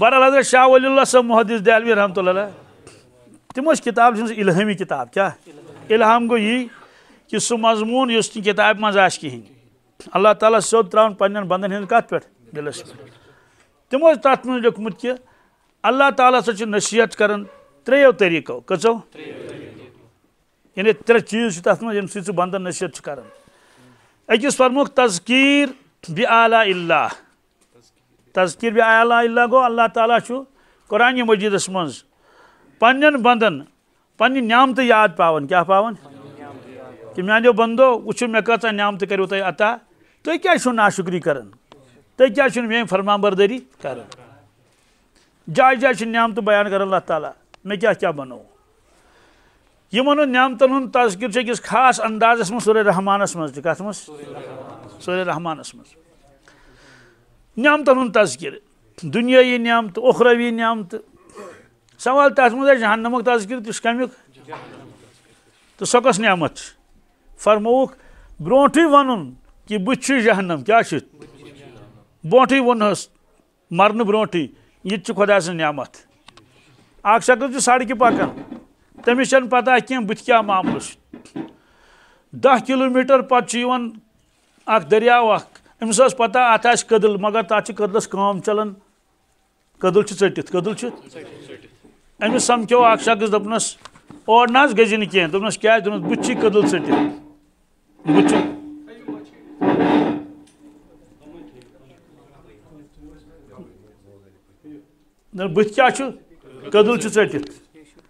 بر حضرت شاہ ولی اللہ صاحب محدث دہلوی رحمۃ اللہ علیہ تم کتاب الہمی کتاب کیا الہام گو یہ کہ سہ مضمون اس کتاب نتابہ منہ کہین اللہ تعالیٰ سیود تر پن بندن ہند کت پہ دلس پہ تم تر من لوکمت کہ اللہ تعالیٰ سا نصیحت کران تریو طریقو کچو یعنی ترے چیز تع من سب بندن نصیحت اکس پورم تذکیر بی اعلیٰ اللہ تذکر بھی آیا اللہ اللہ گو اللہ تعالیٰ چھو قرآن مجید من پنن بندن پنہ نعمت یاد پاون کیا پاون کہ میانو بندو وچھ مے کتا نعمت کرو تہ عطا تو کیا چھو ناشکری کرن تو کیا چھو مے فرما بردری کرن جائے جائے نعمت بیان کر اللہ تعالیٰ میں کیا کیا بنو یمن نعمتن ہند تذکر اکس خاص اندازس من سورہ رحمانس من کت مس سورہ رحمانس مز, نعمتن تذکر دنیای نعمت اخروی نعمت سوال تس منہ جہنم تذکر تس کمیک تو سو کس نعمت فرموک بروٹے ون کہ جہنم کیا بوٹیں وونس مرن برون یہ خدا سن اخ شخص سڑکہ پکان تمس پتہ کی بت معاملہ دہ کلو میٹر اخ دریاو اخ امس پتہ اتہل مگر تاتلس کا چلان کدل چٹت کدل چمس سمجو اک شخص ژٔٹِتھ اوور نا بٕتھِ کیٛاہ چھُ کٔدٕل چھُ ژٔٹِتھ چھ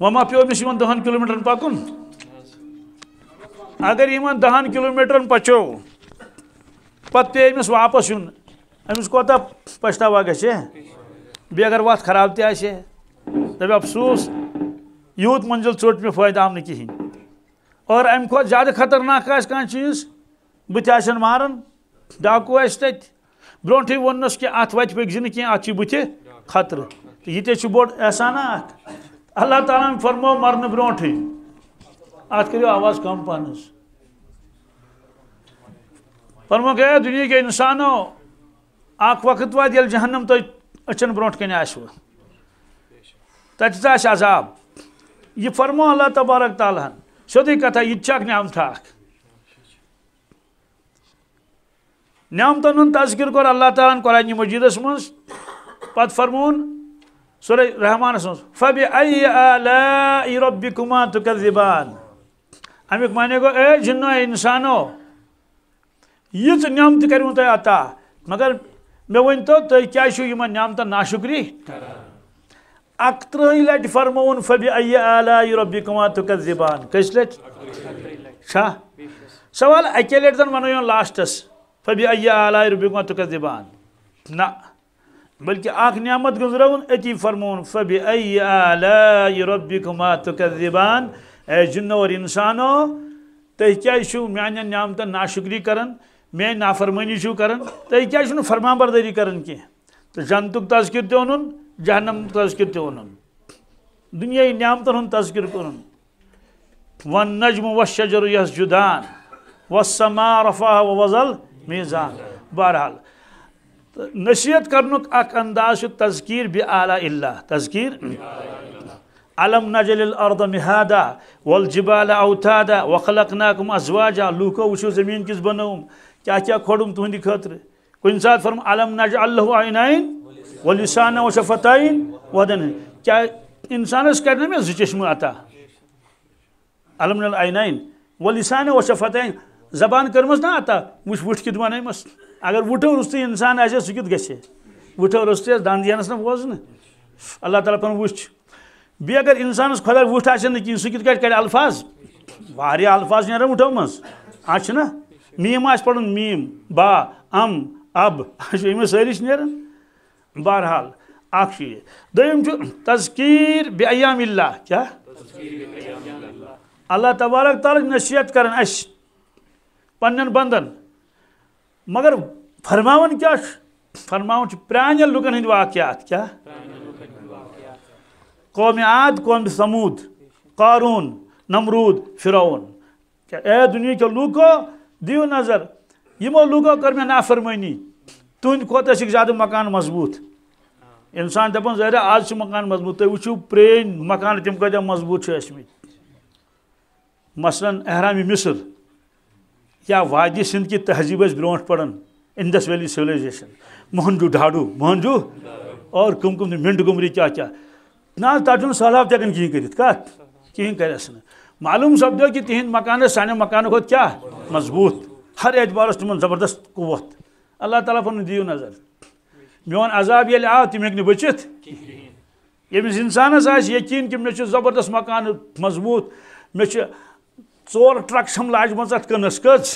ما چھٹ أمِس پہنس دہن کلو میٹر پکن اگر ان دہن کلو میٹرن پچو پتہ پی امس واپس یون امس کوتا پچھتاوا گھے بی اگر وات خراب تہ آسے دب افسوس یوت منزل چوٹ میں فائدہ آم نہیں اور ام کھت زیادہ خطرناک آس کان چیز بت مارن ڈاکو آس تک برونٹ ونس کہ ات وت پکن کی بت خطر یہ تے بوڑ احسانہ اللہ تعالیٰ فرمو مرنے برونٹ اتھ کریو آواز کم پانس فرمو کہ دنیا کے انسانوں اک وقت واد یل جہنم تو اچن برونٹ کنی آسو تچتا آش عذاب یہ فرمو اللہ تبارک تعالی ہن سودی کتا یہ چاک نعم تھاک نعم تنن تذکر کر اللہ تعالیٰ ہن قرآن مجید اس پت فرمون سورہ رحمان اس منس فَبِعَيَّ آلَاءِ رَبِّكُمَا تُكَذِّبَانِ امیک معنی گو اے جنو اے انسانو یت نعمت کر عطا مگر تو کیا منتو تیز نعمتہ ناشکری اکتہ لٹ فرمون فبی ای ربکما تکذبان کس تقر شاہ سوال اکی لن و لاسٹس فب ایا عالیٰ ربیمہ تکر زبان نہ بلکہ اخ نعمت گزرون اتی فرمون فبی ای عالی ربکما تکذبان تقر اے جنو اور انسانو تہ کی میان نعمت ناشکری کرن کرن میں نافرمانی کیا می فرما برداری کرن کی تو تذکر بردری کر جہنم تذکر تنہنم تذکر تنہی نعمتن تذکر ون نجم و شجرس جدان و وزل میزان بہرحال نصیحت کرنک اک انداز تذکیر بی اعلی اللہ تذکیر علم نجل الارض مہادا والجبال اوتادا وخلقناکم ازواجا ناکم ازواجہ لوکو وشو زمین کس بنوم کیا کیا تہندی خطرہ کن سات فرم علم نج اللہ آئین و کرنے میں زچشم عطا علم آئین وسانہ ولسانا فتح زبان کرم نا عطہ وہ ویت بنس اگر وٹو رستی روستی اُس کت گا وٹو رستی ہے دندھیانہ نا بوزن اللہ تعالیٰ تعالی پھ بی اگر انسانس خدا ووٹ آپ کتر الفاظ واریاہ الفاظ نوٹو مجھ آج نا میم آہ پڑھن میم با ام اب سہرحال اختم جی۔ تذکیر بے ایام اللہ کیا اللہ تبارک تعلیم نصیحت کران پنن بندن مگر فرماون کیا فرما چران لکن ہند واقعات کیا قوم عاد قوم سمود قارون نمرود فرعون اے دنیا کے لوکو دیو نظر یمو لوکو کر میں نافرمانی تند خوش زیادہ مکان مضبوط انسان دپان زہ آج مکان مضبوط وچو پرین مکان تم کتہ مضبوط مثلاً احرام مصر یا وادی کی تہذیب برو پڑن Indus valley civilisation Mohenjo Daro Mohenjo اور کم کم منڈ گمری کیا کیا نا سہلاب تک کہیں کریں کر معلوم سپدو کہ تہند مکان مکان کھت کیا مضبوط ہر اعتبار تم زبردست قوت اللہ تعالیٰ پن دیو نظر میون عذاب یل آو تم ہوں بچت یمس انسانس آس یقین کہ زبردست مکان مضبوط موور ٹرک چم لاجمت کنس کچ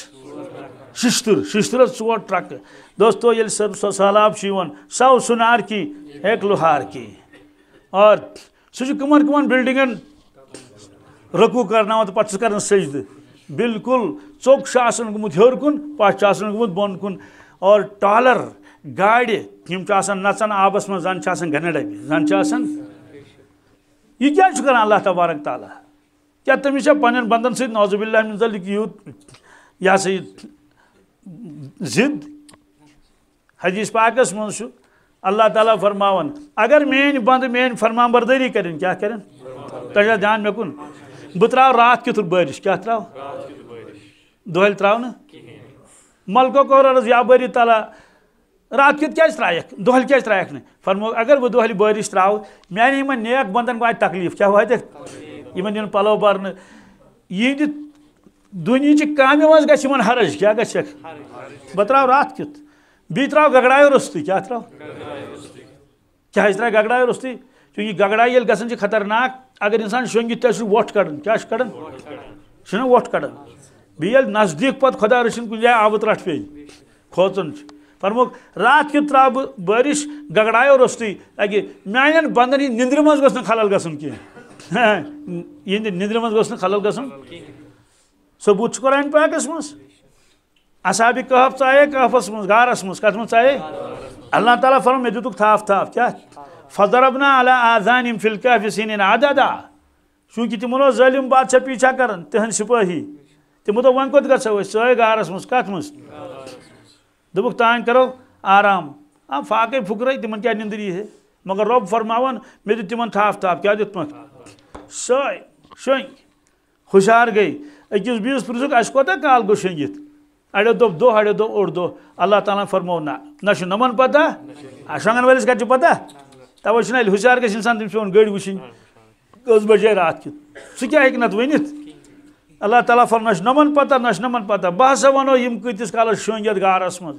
ششتر ششتر ٹور ٹرک دوستو یل سہلاب سو سنار کی ایک لوہار کی اور سمن بلڈنگ رقوع کرنا پہ سجد بالکل ٹوک سے گوت ہن پہ آ گن کن اور ٹالر گاڑ ہم نچان آبس مجھ گنہ ڈبی زنچان یہ کی اللہ تبارک تعالیٰ کیا تم پین بند سازب اللہ مسلک یہ سا یہ زد حدیث پاک مزہ اللہ تعالیٰ فرماون اگر مین بند مین فرما بردری کرن کیا کرن تجھا دھیان میں کن بتراو رات کی تر بارش کیا تراو دوہل تراو نا ملکو کو رضی عباری تعالیٰ رات کی کیا ترائیخ دوہل کیا ترائیخ نہیں فرمو اگر وہ دوہل بارش تراو میں نے ایمان نیک بندن کو آئی تکلیف کیا ہوئی تک ایمان نیون پلو بارن یہ دنیا چی کامی وز گا چی حرج کیا گا چک بتراو رات کی بی ترا گگڑائے رستی کیا ترا کیا اس طرح گگڑائے رستی چونکہ گگڑائے یل گسن چھ خطرناک اگر انسان شنگی تیس وٹ کرن کیا چھ کرن شنو وٹ کرن بیل نزدیک پت خدا رشن کن جائے آوت رٹ پی کھوچن چھ فرموک رات کی ترا بارش گگڑائے رستی اگر میانین بندن نندر مز گسن خلال گسن کی یہ نندر مز گسن خلال گسن سبوت چھ کرائن پاکس مز اصحابی کهف چاہے کهف اسمز گار اسمز کتمز چاہے اللہ تعالیٰ فرم میں جدوک تھاف تھاف کیا فضربنا علی آذانیم فی الکهف سینین عددا چونکہ تیمونو ظلم بادشاہ پیچھا کرن تہن سپاہی تیمو ون ونکوت گا سوئے سوئے گار اسمز کتمز دبک تاہن کرو آرام آم ہاں، فاقی فکر رہی تیمون کیا نندری ہے مگر رب فرماوان میں جو تیمون تھاف تھاف کیا دیت مک سوئے شوئیں خوشار گئی اکیس بیس پرسک اشکوتا کال گو شنگیت اڑو دو دو اڑو دو اور دو اللہ تعالیٰ فرمو نا نش نمن پتہ اشنگن ولس کچ پتہ تو شنل ہزار کے انسان تم چون گڑی وشن گوز بجے رات کی سو کیا ایک نت ونیت اللہ تعالیٰ تعالی فرمش نمن پتہ نش نمن پتہ با سو ونو یم کتس کال شونگت گار اسم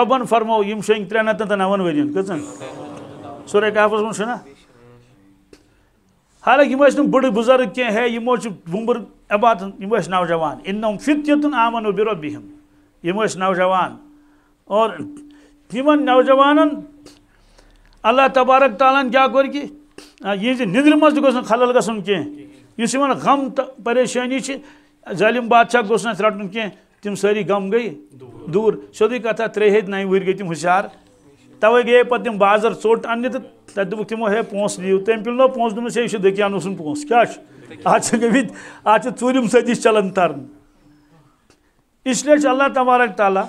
ربن فرمو یم شین ترن تن تن ون ورین کسن سورہ کہف اس من شنا حالہ کی مشن بڑے بزرگ کے ہے یمو چ بمبر عبادت یمو اس نوجوان انم فتیتن امنو بربہم یہ نوجوان اور یہ نوجوان اللہ تبارک تعالیٰ کیا یہ ندر مز تم خلل گھن کی غم پریشانی ظالم بادشاہ گوس رٹن کی ساری غم گئی دور سیودی گئی تری نئہ وشیار گئے گیے پہ بازر وٹ تو تب دک تمو ہے پونس نیو تم پو پہ دس یہ دکیان پونس کیا آج گیم آج ورم ستی چلان ترن اس لیے اللہ تبارک تعالیٰ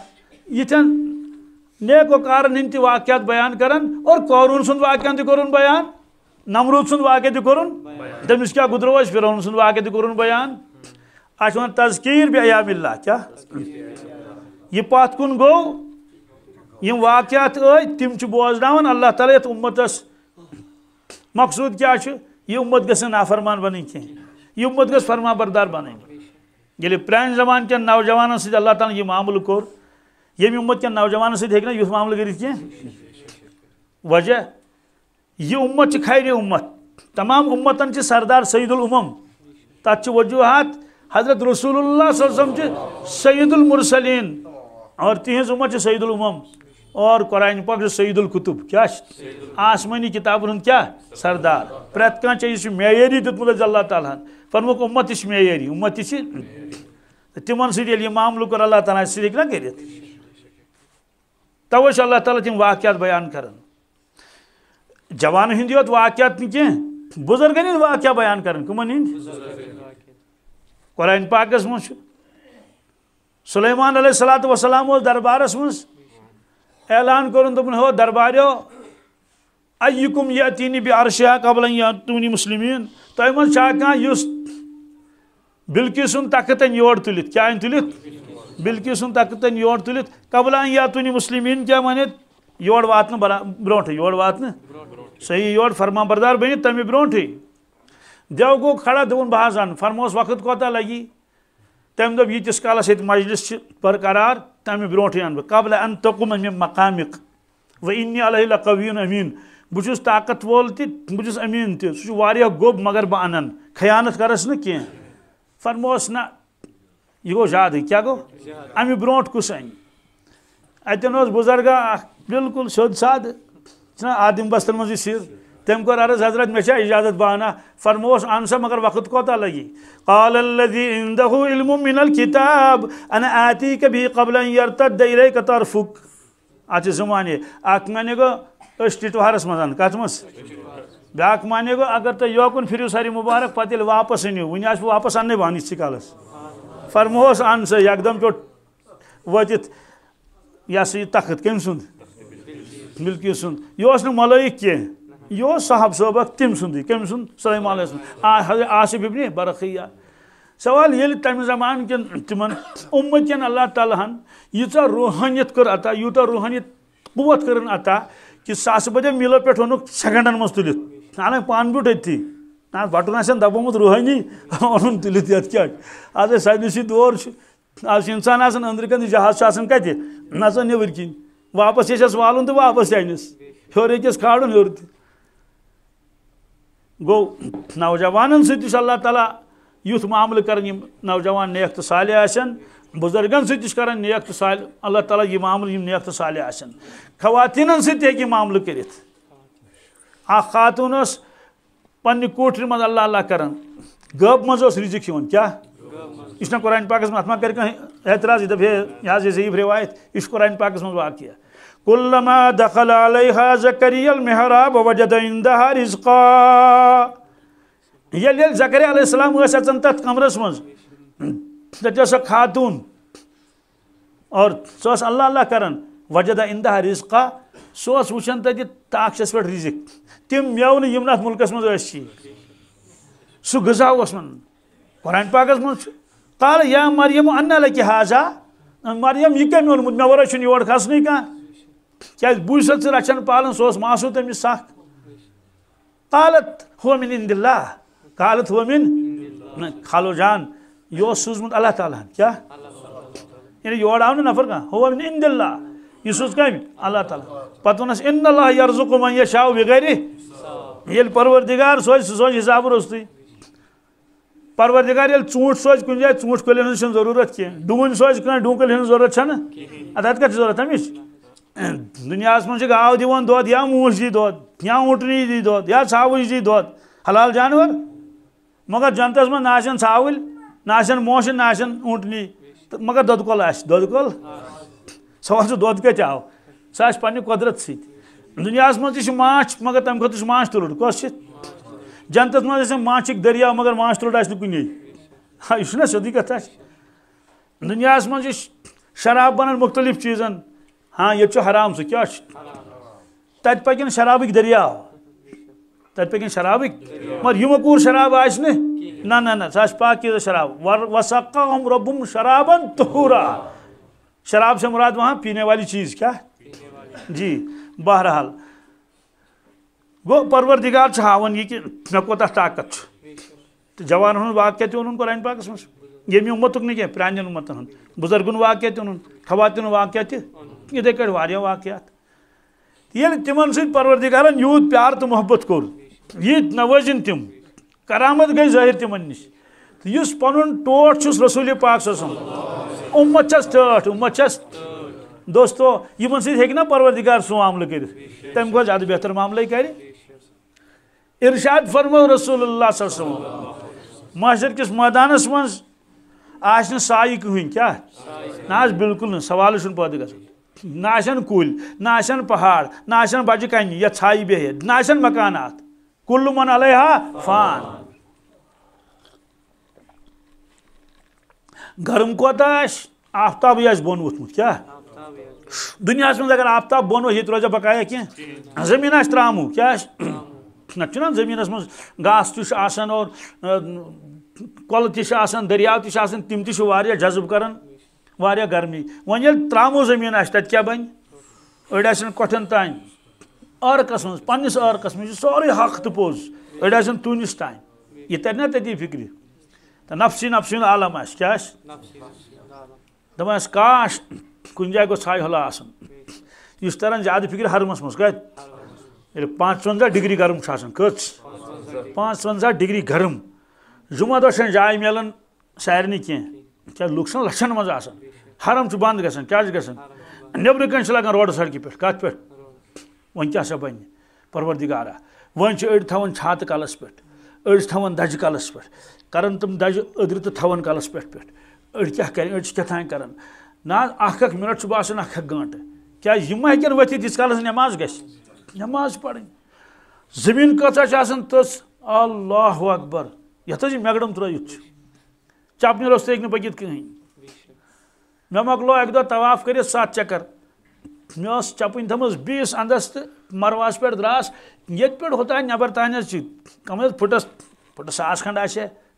یہ نیک ہند واقعات بیان کرن اور قورون سند وقت بیان نمرود سن واقعہ توس کتروس فروہ سن واقعہ ایام اللہ کیا یہ پات کن گو واقعات تم بوزن اللہ تعالیٰ اس امتس مقصود کیا یہ امت گھن نافرمان یہ امت گھ بردار بن یل زمان زمانک نوجوان سی اللہ تعالیٰ یہ معامل کور امت کوجوان سیک نا یہ کرت کی وجہ یہ امت خیر امت تمام امتن چی سردار سید الامم تات چی وجوہات حضرت رسول اللہ صلی اللہ علیہ چی سید المرسلین اور تیہنز امت سید الامم اور قرآن چی سعید القطب کیا آسمانی کتاب ہند کیا سردار پریت کئی معیاری مدد اللہ تعالیٰ فرموک امت تھی یری امت تھی تمہ سعلوں کو اللہ تعالیٰ سی ہا کر تو اللہ تعالیٰ تم واقعات بیان کر جوان ہندی یوت واقعات نا کیزرگن واقع بیان کر کمن ہند قرآن پاکس مجھ سلیمان علیہ اللات وسلام دربارس مزان کورن درباریو ایکم یہ بے عرشہ قبل انیا مسلمین مسلم تمہیں منشا کہ یس بلکی سن ان یور تلیت کیا ان تلیت بلکی سن تخت یور تلیت تلتھ قبل ان يا مسلمین کیا كيا یور ايت يور واتن برا یور واتن سے یہ یور فرمابردار بنت تمہ بروٹے دیو گو کھڑا دون بہ فرموس وقت کوتا لگی تم دب یہ جس کالا سید مجلس کچ برقرار تمہ برونٹ ان قبل ان من مقامک و انی علیہ لقوین امین بچھس طاقت وول تہ بھس امین تہ سہ گوب مگر بہ ان خیانت کرس نا کی فرموس نا یہ گو زیادہ کیا گو امہ بروٹ کس ان اتن اس بزرگا بالکل سیود ساد چھ آدم بستن مزی سیر تم کور عرض حضرت مجھے اجازت بانا فرموس ان سا مگر وقت کوتا لگی قال الذي عنده علم من الكتاب انا آتيك به قبل ان يرتد اليك طرفك اچھا زمانے اکھ میں نے گو اش ٹوارس من مانے گو اگر گر یوکن پھر ساری مبارک پہ واپس اینو ون آپ واپس انتقال فرموس ان سا یقدم پوٹ و یہ سا یہ تخت کم سند سلکی سن یہ ملائک کی صاحب صوب تم سندی کم سند سلیم علیہ سر آصف ابن برقی سوال یل تمہ زمانک امت امد اللہ تعالیٰ ہن یا روحانیت کر کطا یوتہ روحانیت قوت کرن عطا کہ بجے میلو پہ اونک سیکنڈن مز تلت من پان نوٹ اتھی نا بٹن دبت روحانی اون تلت یت کیا آج سائنسی دور آج انسان آسان اندر کن جہاز کتنے نتان نبر کن واپس یس والن تو واپس انس اینس ہس کھار ہور توجوان اللہ تعالیٰ یت معاملہ کاران نوجوان نیک تو نیخت سالے آزرگن سرا نیک تو صالح اللہ تعالیٰ یہ معاملہ نیک تو صالح آ خواتین سے تیگی معاملہ کریت آ خاتون اس پن کوٹر مز اللہ اللہ کرن گب مز اس رزق ہون کیا اس نے قرآن پاکس میں اتما کر کے اعتراض یہ دفعہ یہاں سے ضعیف روایت اس قرآن پاکس میں واقع ہے کلما دخل علیہ زکری المحراب وجد عندہ رزقا یہ لیل زکری علیہ السلام ہوئے سچن تحت کمرس مز جیسا خاتون اور سوس اللہ اللہ کرن وجدہ اندہ رزقہ سو وچان تیس تاشس پہ رزق تم مو نم ملکس مزی سہ غذا اس من قرآن پاکس من قال یا مریم ان لکی حاضا مریم یہ کم اونتھ کھسن کچھ بوسا رچا پالا ماسو تم سخ قالت ہو من اللہ قالت ہو من خالو جان یہ سوزمت اللہ تعالیٰ یعنی یور آو نا نفر ہو من اند اللہ یہ سوز کمی اللہ تعالیٰ پتہ ونس ان اللہ یرزقو من یشاو بغیری یل پروردگار سوچ سوچ حساب رستی پروردگار یل چونٹ سوچ کن جائے چونٹ کلی نشن ضرورت کی ڈون سوچ کن ڈون کلی نشن ضرورت چھن ادھات کچھ ضرورت ہمیش دنیا آسمان سے گاو دیوان دوت یا موش دی دوت یا اوٹنی دی دوت یا ساوش دی دوت حلال جانور مگر جنت اسمان ناشن ساوش ناشن موشن ناشن اوٹنی مگر کل آش دودکول کل دود سر دت آ پہ قدرت سنیاس من تا مگر تمہیں خطرہ ماچ تل کس جنتس منسم ماچک دری مگر ماچ تل کن یہ سودی کت دنیا مجھے شراب بنان مختلف چیزن ہاں یتھ حرام سہ کیا تی پکا شرابک دری تت پکا شرابک مگر یہ موقع شراب آ ساکی شراب و سکم رب شرابن شراب سے مراد وہاں پینے والی چیز کیا جی بہرحال گو پروردگار چھاون ہاں، یہ کہ نکو تا طاقت چھو جوان ہن واقع کہتے ہیں ان کو رائن پاک اسم سے یہ میں امت تک نہیں کہیں پرانجن امت ہن بزرگن واقع کہتے ہیں خواتن واقع کہتے یہ دیکھ اڑواریاں واقعات یہ لئے تیمان سے پروردگارن یود پیار تو محبت کر یہ نوازن تیم کرامت گئی ظاہر تیمان نیش یہ سپنن ٹوٹ چھو رسول پاک سے امت چس ٹھٹ امت چس دوستو یہ من سید ہے کہ نا پروردگار سو معاملہ کرے تم کو زیادہ بہتر معاملہ ہی کرے ارشاد فرمو رسول اللہ صلی اللہ علیہ وسلم محشر کس مدانس منز آشن سائی کی ہوئی کیا ناش بلکل نا سوال شن پہدے گا ناشن کول ناشن پہاڑ ناشن بچے کہنی یا چھائی بے ہے ناشن مکانات کل من علیہ فان گرم کوتا آفتاب بون بن ووتمت کیا دنیا من اگر آفتاب بون وی روزہ بقایا کی جی. زمین ترامو کیا نتنا زمین من گاس تشن اور کل تشن دریاو تشن تم تار جذب کران وار گرمی ون یل ترامو زمین تت کیا بن اڑ کٹن تان عرقس من پنس عرقس من سوری حق تو پوز اڑ تونس تان یہ ترنا تی فکری تو نفسی نفسی عالم اس کیا اس دم اس کاش کن جائے گو سائے حلا آسن اس طرح زیادہ فکر حرمس مز کت یل پانچ ونزا ڈگری گرم چھاسن کچ پانچ ونزا ڈگری گرم جمعہ دو شن جائے میلن سارنی کی کیا لوگ سن لچھن مز آسن حرم چھ بند گسن کیا گسن نبر کن چھ لگان روڈ سڑکی پہ کت پہ ون کیا سا بن پروردگارہ ون چھ اڑ تھاون چھات کالس پہ پٮ۪ٹھ أڑۍ کلس کَرن تم چھِ ادر تو کَران نہ حظ اَکھ اَکھ نا منٹ باسان ییٖتِس کالَس نٮ۪ماز گژھِ نٮ۪ماز نماز گھر نماز چھِ زمین تٔژھ اللہ ترٛٲیِتھ جی چھُ یہ روٚستُے ہیٚکہِ نہٕ پٔکِتھ کِہیٖنۍ مےٚ مۄکلو اَکہِ دہ طواف کٔرِتھ سات چکر مے چپن تھمس بیس اندس تو مرواس پہ دراس یت پہ ہوتان نبر تان کم از پھٹس پھٹس ساس کھنڈ آ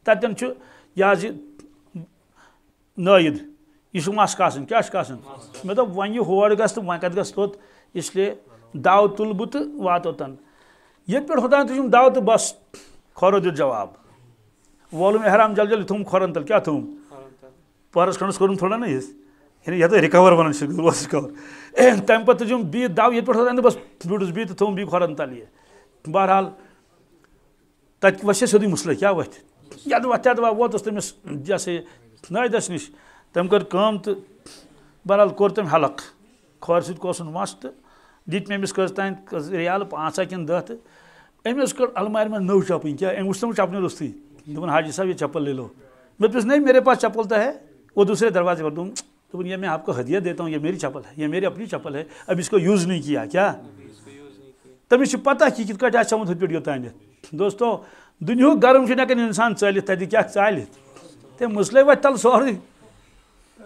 تتین جی یہ حظ یہ نائد یہ مس کاسن کیا کاسن مے مطلب دپ ون یہ ہور گھ تو ون کت گھ توت اس لیے دو تل بہ تو واتو تن یت پہ ہوتان تم دو تو بس کھورو دیت جواب وولم احرام جل جل تھوم کھورن تل کیا تھوم پہرس کھنڈس کورم تھوڑا نا اس یعنی ونان رکور بہت تمہیں پہ جم دو یہ بیٚیہِ بی تل یہِ بہرحال تس سو تٔمِس کیا ہسا یہِ یہ نِش تٔمۍ کٔر کٲم تہٕ بہرحال تٔمۍ حلق کچھ کو مس تو المارِ منٛز نٔو دہس کیٛاہ أمۍ نو چپن کیا چپنی دوٚپُن حاجی صاحب یہ چپل لے لو مس میرے پاس چپل ہے وہ دوسرے دروازے پر دوٚپُن تو بولے یہ آپ کو ہدیہ دیتا ہوں یہ میری چپل ہے یہ میری اپنی چپل ہے اب اس کو یوز نہیں کیا کیمس کی پتہ کہ کتنا دوستو دنیا گرم ہیکن انسان ثلت تیل تم مسلے وت تل سوری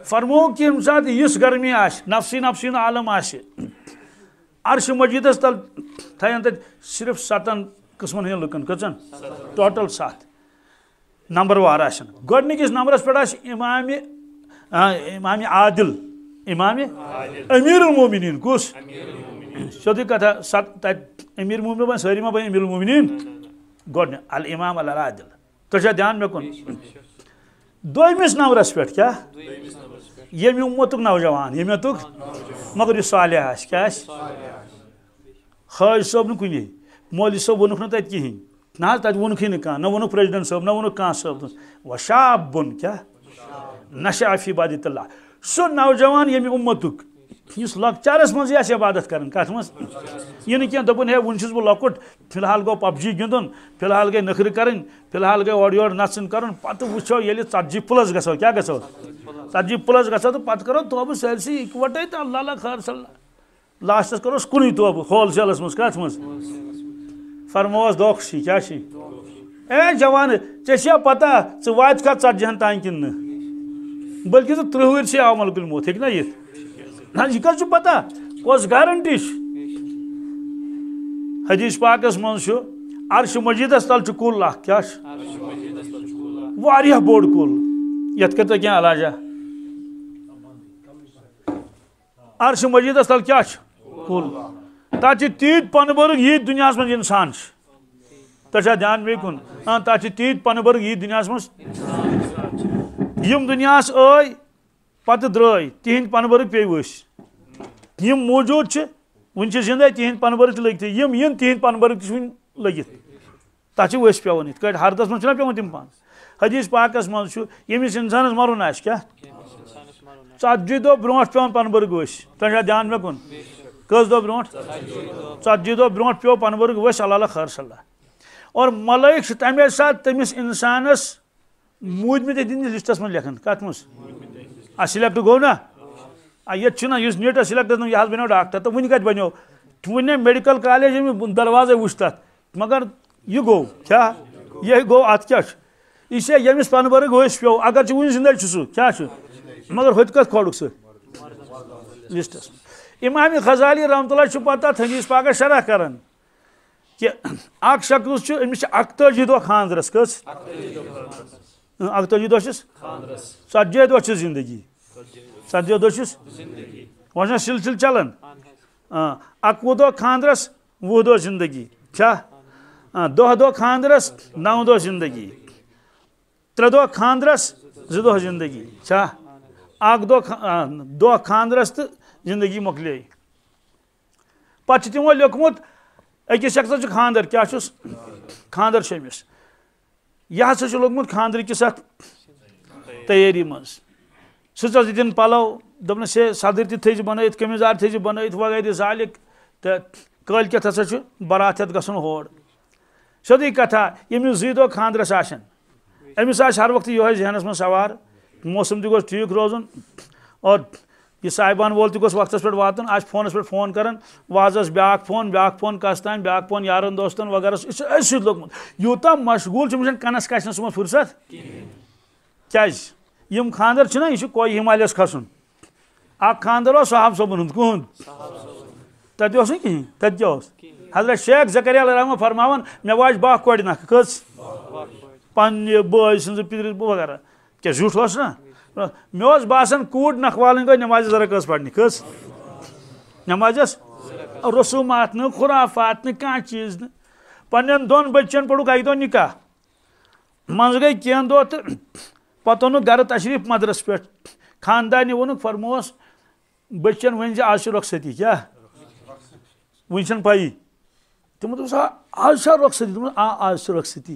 فرمو کہ یم سات اس گرمی نفسی نفسی عالم آرش مجیدس تل تائن ترقی صرف ستن قسم ہند لکن کچن ٹوٹل سات نمبر وار نمبروار گڈنکس نمبرس پہ آمام امام عادل امام امیر المومنین کس سیدھی کتھا امیر المومنین بن سہری میں بن امیر المومنین گوڑنے الامام العادل تو چاہ دیان میں کن دوئی میس نام رس پیٹ کیا یہ میں امتک نوجوان یہ میں تک مگر یہ صالح آس کیا آس خواہش صاحب نکنی مولی صاحب وہ نکنی تیت کی ہی نہ تیت وہ نکنی کان نا وہ نک پریجنن صاحب نہ وہ نک کان صاحب شاب بن کیا نشا فی عبادت اللہ سو نوجوان یمی امتک اس لکچارس مزے آس عبادت کرن کت مز یہ یعنی کی دپن ہے ون چھس بہ لکٹ فی الحال گو پب جی گندن فی الحال گئی نخر کرن فی الحال گئی اور یور نچن کرن پتہ وچھو یل ژتجی پلس گسو کیا گسو ژتجی پلس گسو تو پتہ کرو توبہ سیلسی اکوٹے تو اللہ اللہ خیر صلی اللہ لاسٹس کروس کنی توبہ ہول سیلس مز کت مز فرموس دوخ شی کیا شی اے جوان چشیا پتہ ژٕ کا کھا ژتجی ہن تان کِنہٕ بلکہ ثرہ سی عوامل موت ہا یہ ہاں جی، چھُ پتہ کس گارنٹی حدیث پاک منچ ارش مجیدس تل چل ارشد ووڈ کل یہ علاجہ عرشہ مجیدس تل کیا تات کے تیت پورگ دنیا دیان تا دھیان بی چھِ تیت پن برگ ییٖتۍ دنیا منٛز یم دنیا آئی پتہ درائی تہند پن بھر پی وس یم موجود ونچ زندہ تہند پن بھر تک یم ان تہند پن بھر تھی ون لگت تک وش پیون یت ہردس من پہ تم پن حدیث پاکس مزہ یمس انسانس مرن آس کیا ژتجی دہ برو پہ پن برگ وش تمہیں دھیان مے کن کس دہ برو ژتجی دہ برو پہ پن برگ وش اللہ خیر صلی اللہ اور ملک تمہ سات تمس انسانس منٛز لیکھان کَتھ منٛز کتھ سِلٮ۪کٹ گو نا نیٖٹَس نیٹ اچھا یہِ یہ بَنیو ڈاکٹر تو ون کتہ بنی میڈِکَل میڈیکل کالج دروازے وٕچھ تَتھ مگر یہ پَنہٕ یہ پن پیوٚو اگر چھُ مگر ہُتہِ کَتھ کھولُکھ سُہ لِسٹَس امام غزالی رحمۃ اللہ تَتھ حدیٖث پاک شرح شخص چھِ اَکتٲجی دۄہ خاندرَس کٔژ اکتجی دہس چتجی دہس زندگی چتی وا سلسل چلان اکہ خاند و زندگی چھ دہ دہ نو ن زندگی ترے دہ خاندہ زندگی خاند زندگی مکلیں پہ لوگمت اکس شخص خاندر کیا خاند یہ ہسا چھ لوگمت خاندر کس ات تیاری مز سہ دن پلو دپنس سے صدر تھی بنائت قمیض یار تھی بنائت وغیرہ ذالک تو کالکت ہسا برات ہت گھن ہور سیودی کتھا یم زی دہ خاندرس آن امس آر وقت یہ ذہنس من سوار موسم تک ٹھیک روزن اور یہ صاحبان وول تہ گوس وقتس پہ واتن آج فونس پہ فون کران واز بیاکھ فون بیاکھ فون کس تان بیاکھ فون یارن دوستن وغیرہ یہ اس لوگمت یوتہ مشغول وٕچھان کنس کسنس مز فرصت کیاز یم خاندر چھنا یہ کوئی ہمالیس کھسن اکھ خاندر اس صحاب صبن ہند کہند تت اوس کہین تت کیا اوس حضرت شیخ زکریا علیہ رحمہ فرماون مے واج باہ کوڑ نکھ کس پنہ بٲے سٕنٛز پِترِ وغیرہ کیٛاہ زیُٹھ اوس نا مي باسان کو نخوال گئی نماز ذرا پڑھنی کس نمازیس رسومات نافات نیز نہ دون بچن پور ايک دن نکاح مز گئی کین دہ پتہ اونک گھر تشریف مدرس پہ خاندان وونك فرم بچین ورنز آج چي كيا وجہ چھو پی تا روخ ستی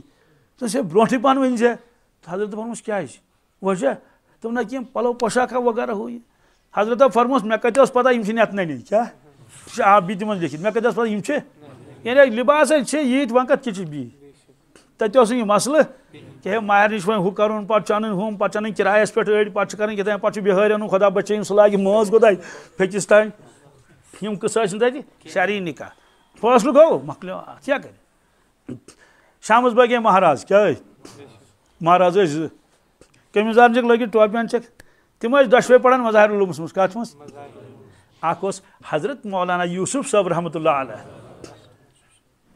دز چلیے برو حضرت ورنہ حلت دس کیا تم نہ کیم پلو پوشاکہ وغیرہ ہوئی حضرت فرموس میں کتہ اس پتہ یمشی نت نہیں کیا آپ بیت من لکھ میں کتہ اس پتہ یمشی یعنی لباس چھ یت وقت کچھ بھی تتہ اس مسئلہ کہ ماہر نش ہو کرن پر چنن ہوم پر چنن کرایہ اس پٹ اڑ پچ کرن کہ پچ بہارن خدا بچین سلاگ موز گدائی پاکستان یم کس اس دتی جی؟ شری نکا پھوس لو گو مکل کیا کر شامز بگے مہاراج کیا مہاراج ٹوپیان چک تم دشوے مظاہر کت مز لوم حضرت مولانا یوسف صاحب رحمۃ اللہ علیہ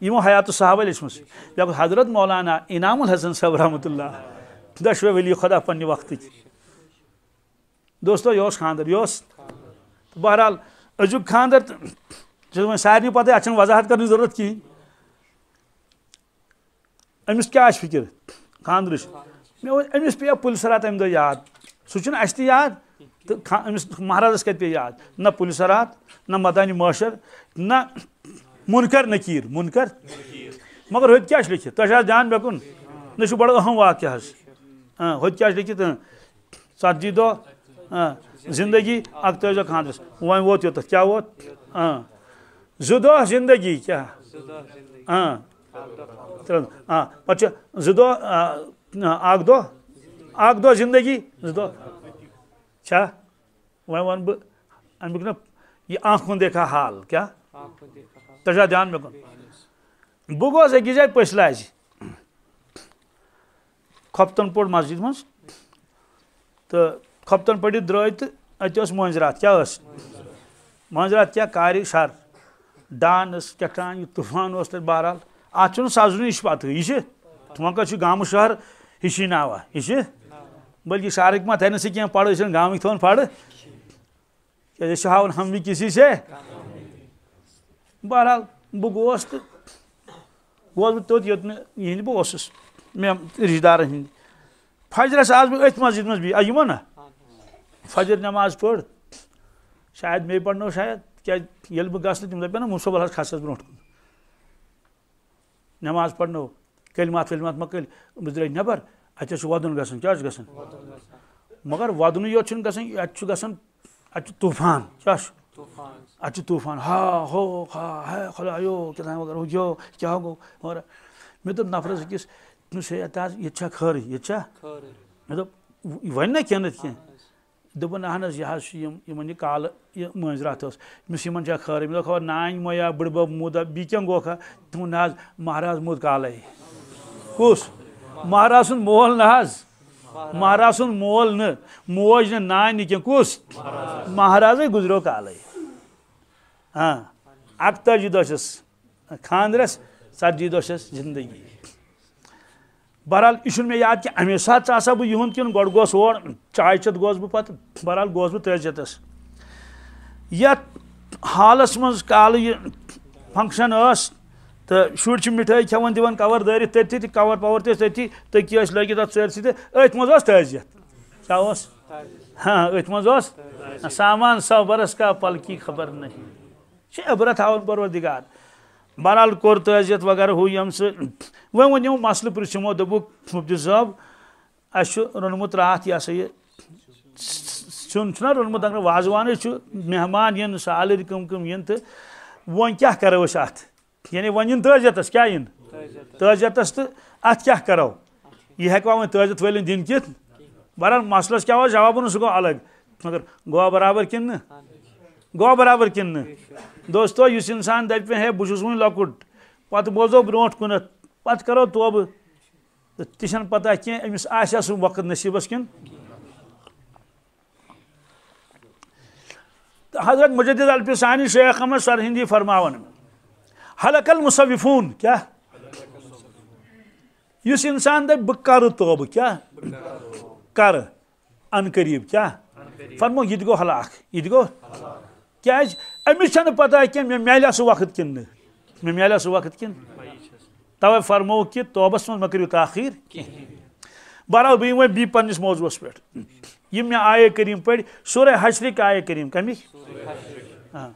یمو حیات و لچمس لچھم حضرت مولانا انعام الحسن صاحب رحمۃ اللہ دشوے ولی خدا پنہ وقت دوستو یہ خاندر یہ بہرحال ازیک خاندر تو سارے پتہ اتھ وضاحت کرنی ضرورت کہین امس کیا فکر خاندرش مے امس پی پولیس رات امہ دہ یاد سہ تہ یاد تو امس مہاراجس کت پی یاد نہ پولیس رات نہ مدانہ معاشر نہ منکر نکیر منکر مگر ہوت کیا لکھت تہ جان بے کن نہ بڑا اہم واقعہ ہاں ہوت کیا لکھت ژتجی دہ زندگی اک تیز خاندرس وی ووت یوت کیا ووت ہاں زہ زندگی کیا ہاں ہاں پہ زہ دہ ا زندگی زیا و بہ امی نا یہ آنکھ دیکھا حال کیا تجا دھیان بو گی جائے پسل کھپتن پور مسجد مز تو کفتن پوری درج مزر رات کیا مزرات کیا کار شہر ڈانس چیکٹان طوفان اس بہر حال اتنا سزن پتہ یہ وقت گام شہر ہشی نا ہیشہ بلکہ شارک ما تھے ترسہ کی پھر تر کی ہاؤن بھی کسی سے بہرحال بہ گوس گوس تو توت یوت یہ میں رشتہ دار ہند فجرس آس بہت فجر سے آپ اتم نا فجر نماز پڑھ شاید می پو شاید کیا یل بہ گس تم گا نا مصبلح کھس برو نماز پڑھنو کلمات ولمات مکل درے نبر اتس اچھا ودن گسن کیا گسن مگر ودن یوت گسن ات گسن ات طوفان کیا ات طوفان ہا ہو ہا ہے خدا یو کتان وغیرہ ہو جو کیا ہو گو مگر مے دپ نفرس أکِس تٔمِس ہے اتھ یہ چھا خٲرٕے ییٚتہِ چھا مےٚ دوٚپ وَنہِ نہ کینٛہہ نَتہٕ دپ اہن یہ کال مزرا خر مانیا بڑب مودا بیوہ دہراض مود کال کھ مہرا مول نہ مول مہرا سل نو نان کہا گزریو کال چھس دہس خاندر ثتی چھس زندگی بہرحال یہ مے یاد کہ امی سات ٹاسا بہ یہن کن گڈ گوس اور چائے چت گوس بہ پتہ بہرحال گوس بہ تعزیتس یت حالس من کال یہ فنکشن اس تو شر مٹھائی کھان دن کور دارت تھی کور پور تھی تکی لگت ات سرسی ات مز تعزیت کیا ہاں ات مز سامان سا برس کا پلکی خبر نہیں عبرت ہاؤن پروردگار بہرحال کور تو عزیت وغیرہ ہو یم سے وی ون یم مسلہ پریشمو دبوک مفتی صاحب اس رنمت راحت یا سی سن سن رنمت دنگ وازوان چھ مہمان ین سال کم کم ین تہ ون کیا کرو سات یعنی ون ین تو عزتس کیا ین تو عزتس تہ ات کیا کرو یہ ہیکو ون تو عزت ولن دین کیت بہرحال مسلس کیا جواب نو سگو الگ مگر گوا برابر کین نہ گو برابر کن دوستو اس ہے بس ون لکٹ پتہ بوزو برو کنت پتہ کرو توبہ تہ پتہ کی سہ وقت نصیبس کن حضرت مجدد الفسانی شیخ احمد سر ہندی فرماون حلق المصوفون کیا دپ بہ کر توبہ کیا فرمو یہ گو ہلاک یہ گو کیاز امس چھنہ پتہ کہ مے میلیا سہ وقت کن مے میلیا سہ وقت کن توے فرمو کہ توبس مز مکریو تاخیر بہرحال بہ وہ بی پنس موضوعس پہ یہ مے آئے کریم پڑھ سورہ حشرک آئے کریم کمی ہاں۔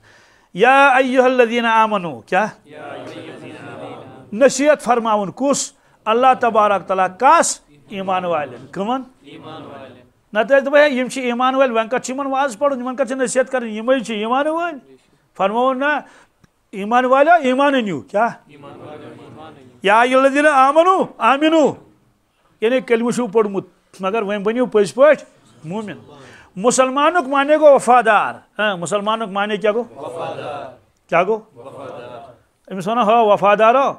یا ایوہ الذین آمنو کیا نصیحت فرماون کس اللہ تبارک تعالیٰ کس ایمان والن کمن ایمان والن نتہ دے یم ایمان ول ونکٹ واز پڑھن یمن کر نصیحت کرن یمے ایمان ول فرمو نا ایمان والا ایمان نیو کیا یا الذین آمنو آمنو یعنی کلمہ چھو پڑھمت مگر وۄنۍ بنیو پز پٲٹھۍ مومن مسلمانک معنی گو وفادار ہاں مسلمانک معنی کیا گو ہاں، وفادار کیا گو وفادار امس ونان ہو وفادارو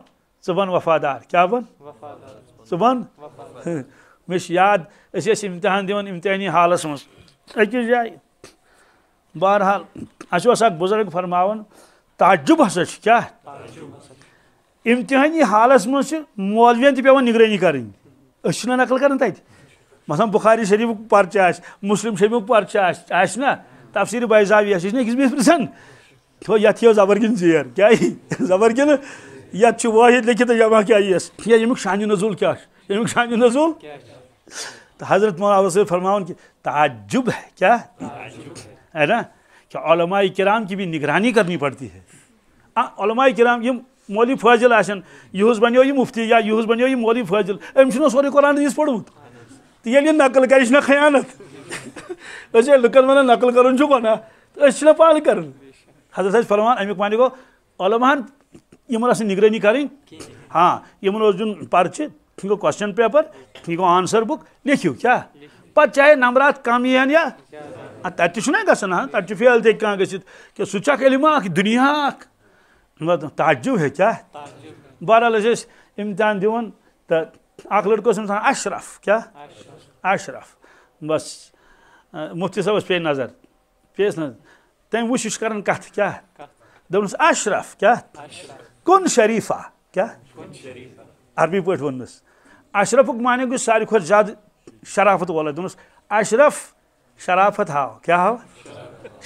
ژٕ وفادار کیا بن وفادار یاد ماد امتحان دان امتحانی حالس أکِس جائے بہرحال اچھا بزرگ فرما تعجب ہسا کیا امتحانی حالس مولوین شریٖفُک کریں آسہِ مُسلِم شریٖفُک پَرچہِ بخاری شریف پرچہ تفصیٖر مسلم شریف پرچہ آس نا تفسیر پِرٛژھان یہ یَتھ تو زبردین زیر کیا زبر گتھ واحد لکھت یہ امی شان نظول کیا شان نظول تو حضرت مولانا وسیع فرماؤں کی تعجب ہے کیا ہے نا کہ علماء کرام کی بھی نگرانی کرنی پڑتی ہے علماء کرام یہ مولی فضل آشن یہوز بنیو یہ مفتی یا یہوز بنیو یہ مولی فضل ایم چھنو سوری قرآن دیس پڑھو تو یہ لیے نقل کر اشنا خیانت اسے اچھا، لکن منہ نقل کرن چھو بنا اشنا پال کرن حضرت صاحب فرمان ایمی کمانی کو علماء یہ مولا سے نگرانی کریں ہاں یہ مولا جن پارچے ٹھیک کوشچن پیپر ٹھیک آنسر بک لکھو کیا پتہ چاہے نمبرات کم یین یا تتہ گسان تتہ فیل تک کھانا گھت کہ سہ علما اخ دنیا اخ تعجب ہے کیا بہرحال اس امتحان دون تو اخ لڑکہ انسان اشرف کیا اشرف بس مفتی صاحب پے نظر پیس نظر تم وش یہ کران کت کیا دس اشرف کیا کن شریفہ کیا عربی پٹ ونس اشرف معنی معن سارے کھت زیادہ شرافت والا دس اشرف شرافت ہاو کیا ہاو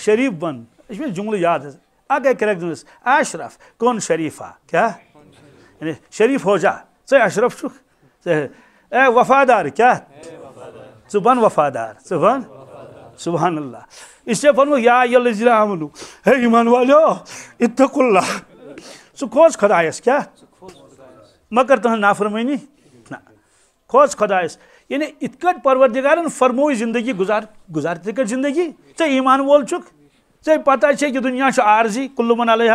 شریف بن اس میں جملہ یاد ہے آ کریک کریکس اشرف کن شریفہ یعنی شریف ہو جا اشرف ثرف اے وفادار کیا ذن وفادار ذہ سبحان اللہ اس سے فرمو یا ایمان والیو اللہ خدایس تہن تہ نافرمنی کھوز خداس یعنی اتنا پروردگارن فرموئی زندگی گزار گزار تر زندگی ٹھے ایمان وول ٹھہ پتہ کہ دنیا عارضی کلو من علیہ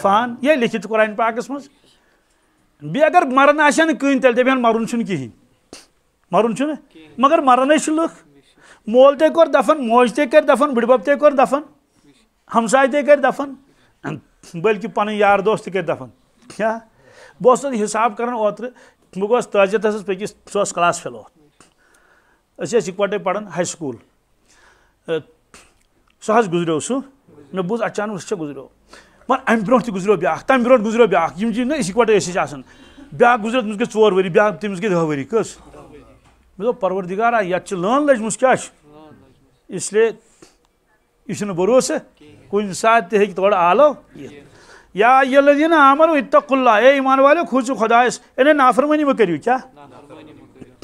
فان یہ قرآن پاکس پاک بی اگر مرن آن تبہن مرن کہین مرن مگر مرن سے لکھ مول تے دفن موج تے دفن بڑب تے دفن ہمسائے تے کر دفن بلکہ پن یار تے کر دفن کیا بہس حساب کرنے اوتر بہت تعزیت کی سو کلاس اسی اِس اکوٹے پڑھن ہائی سکول سہ گز سہ بوز اچانک سا گزریو ممن تک گزریو بایا تمہیں برو گو بیاایاٹا جی بیاک گزرو تمس گئی ٹور تمس گئی دہ ورس مجھے دور پروردگارا یا لان لجم کی اس لیے یہ بروسہ کن سات تیک آلو یہ یا ایو اللہ دین آمنو اتق اللہ اے ایمان والے خوش خدایس انہیں نافرمانی میں کریو کیا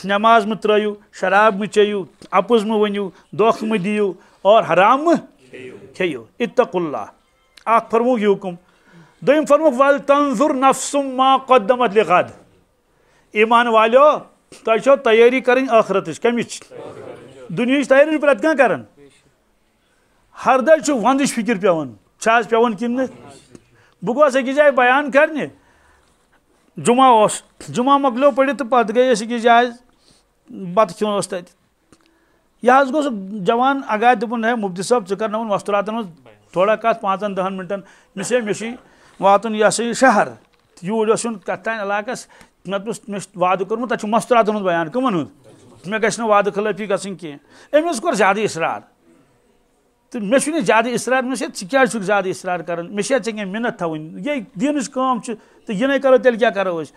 نماز میں ترائیو شراب میں چیو اپز میں ونیو دوخ میں دیو اور حرام میں کھیو اتق اللہ آخ فرمو کی حکم دویم ایم فرمو والتنظر نفس ما قدمت لغاد ایمان والیو ہو تو اچھو تیاری کریں آخرت اس کمی چل دنیا اس تیاری پر اتکان کریں ہر دل چھو وندش فکر پیوان چاہز پیوان کیم نے بہ جائے بیان کرنے جمعہ اس جمعہ مکلو پڑھت تو پہ گئی اکس جائے بتہ جوان جان اگار ہے مبت صاحب ثو مستن تھوڑا کھات پانچن دہن منٹن مسئب می واتن یہ سا یہ شہر یور اس علاقہ مت دس ماد کتراتن بیان کمن مے گا وع خلافی گیم امر زیادہ اصرار تو مے چھنی زیادہ اصرار مے سے کیا چھک زیادہ اصرار کرن مے سے چنگے منت تھون یہ دینش کام چھ تو یہ نہ کرو تیل کیا کرو اس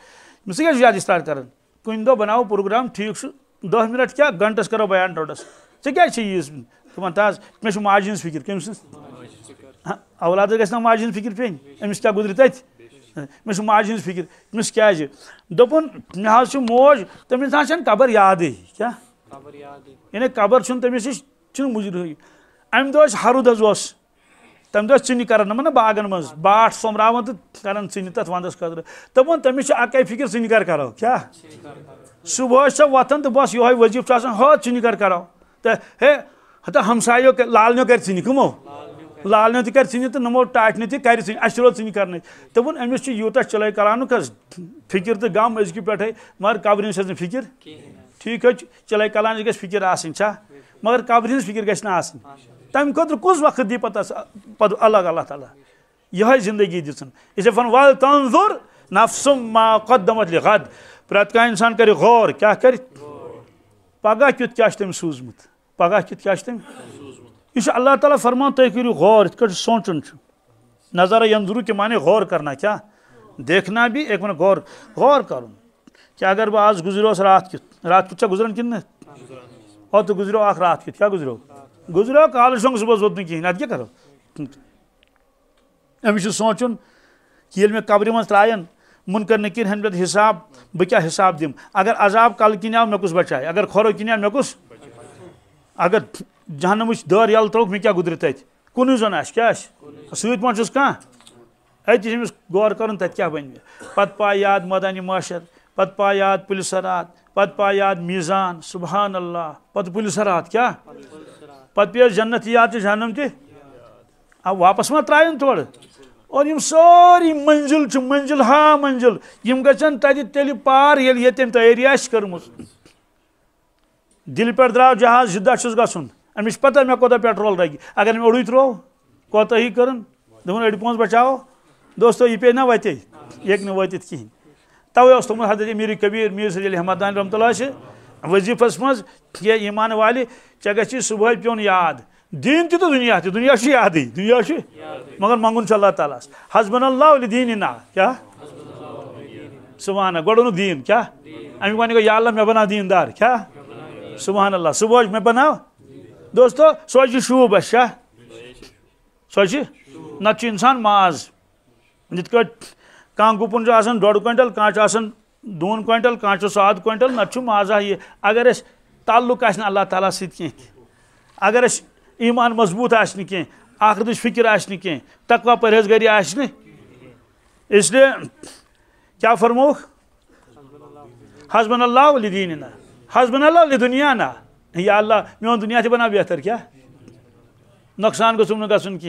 کیا سے زیادہ اصرار کرن کوئی دو بناو پروگرام ٹھیک چھ 10 منٹ کیا گھنٹس کرو بیان ڈوڈس چھ کیا چھ یہ تمن تاز مے چھ ماجن فکر کیم سن ہاں، اولاد گژھِ نا ماجہِ ہٕنٛز فِکر پیٚنۍ أمِس کیٛاہ گُزرِ تَتہِ أمِس چھِ ماجہِ ہٕنٛز فِکر أمِس کیٛازِ جی؟ دوٚپُن مےٚ حظ چھُ موج تٔمِس نہ حظ چھَنہٕ قبر یادٕے کیٛاہ یعنی قبر چھُنہٕ تٔمِس نِش چھُنہٕ مُجرٕے امہ دہ ہرد دہ دے سما نمن باغن مز باٹ سوبران تو تران چن وندس خطر دپان تمس اکے فکر کر کرو کیا صبح وتان تو سب وے وجیف کر کرو تو ہے تو ہمسا تہ کر چن تو نمو ٹاٹنہ تہ کر تر یس کرنے دپان امس یوتہ چلائی کلانک فکر تو غم ازکہ پہ مگر قبر ہز فکر ٹھیک ہے چلے کلان گھر فکر آن مگر قبر ہز فکر گ خطر کس وقت دی پتہ پتہ الگ اللہ تعالیٰ اسے فن وال تنظر نفسم ما قدمت پرت پریت انسان کر غور کیا پگہ سوزمت پگہ کت اللہ تعالیٰ فرمان کرو غور اتھ سوچن نظر ینظرو کہ معنی غور کرنا کیا دیکھنا بھی ایک من غور غور کہ اگر کرزریوس رات کت گزرا کن گزرو گزریو رات کت کیا گزریو گزرا کالہ چھ صبح ووت نکین ات کیا کرو امس سوچن کہ یل میں قبر من تراین منکر نکین ہن پہ حساب بہ کیا حساب دم اگر عذاب کل کنیا مے کس بچائے اگر کھورو کنیا مے کس اگر جہنم دور یل تروک مے کیا گزرت ات کن زن آس کیا اس سویت من چھس کان ات جیمس گور کرن تت کیا بن پت پا یاد مدانی معاشر پت پا یاد پولیس رات پت پا یاد میزان سبحان اللہ پت پولیس رات کیا پتہ پیس جنت یاد جہنم اب واپس ما ترائن تور یم ساری منزل منزل ہا منزل تیل پار یل یعنی تیاری کرم دل پہ داؤ جہاز جدہ ضدہس امس پتہ مے کو پیٹرول لگی اگر اڑ ترو قوت ہی کرن دون اڑ پونس بچاو دوستو یہ پہ نا ایک نہ وتت کہین توائی اس تم حضرت امیر کبیر میر صدی الحمدان رحمتہ اللہ وظیفس اسمز کیا ایمان والے چاگا چی صبح پیون یاد دین تی تو دنیا تی دنیا شی یادی دنیا مگر منگن اللہ تعالیٰ حسبن اللہ و دین نا کیا سبحان اللہ گوڑنو دین کیا امی بانی کو یا اللہ میں بنا دین دار کیا سبحان اللہ صبح میں بنا دوستو سوچی شو بشا سوچی نچی انسان ماز جت کا کانگو پنچ آسن ڈوڑو کنٹل کانچ آسن دون کوینٹل کانچوس گوئٹل نتا یہ اگر اس تعلق اللہ تعالیٰ سین اگر اس ایمان مضبوط آخر دش فکر تقوی پرہزگری گری آس لئے کیا فرموک حضبن اللہ حضبن اللہ دنیا نا یا اللہ میں دنیا تھی بنا بہتر کیا نقصان گوسم نکن کس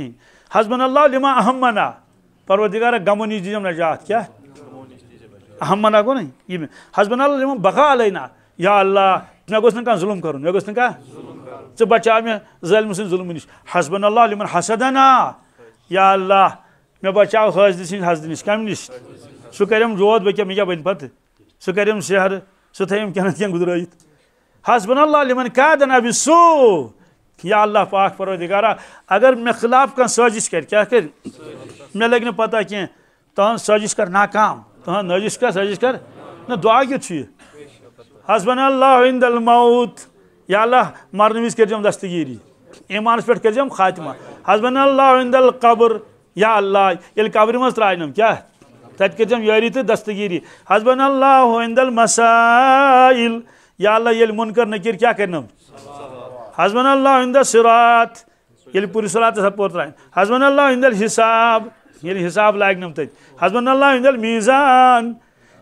حضبن اللہ احمن پرور دگارہ گمونی دم جی نجات کیا منا گو نا یہ حسب اللہ علینا یا اللہ ملم کر ظلم سلم نش حسب اللہ لمن حسن دا یا اللہ مچا حاضری سزد نش کمنس سہم جوت بک مجھے بن پتہ سہ کرم سہر سہ تھم کی نت گزرت حسب اللہ لمن کیا دن آپ سو یا اللہ پاک پور دہ اگر میخلاف کزش کر لگ نا پتہ کیزش کر ناکام ہاں نجس کر سجس کر نہ دعا کیوں چھوئے حسبن اللہ عند الموت یا اللہ مرنویز کر جم دستگیری ایمان سپیٹ کر جم خاتمہ حسبن اللہ عند القبر یا اللہ یا اللہ قبری مزت رائے نم کیا ہے تیت کر جم یوری تو دستگیری حسبن اللہ عند المسائل یا اللہ یا اللہ منکر نکیر کیا کرنم حسبن اللہ عند السرات یا اللہ پوری سرات سپورت رائے حسبن اللہ عند الحساب یل یعنی حساب لاگ نم تضب اللہ عند میران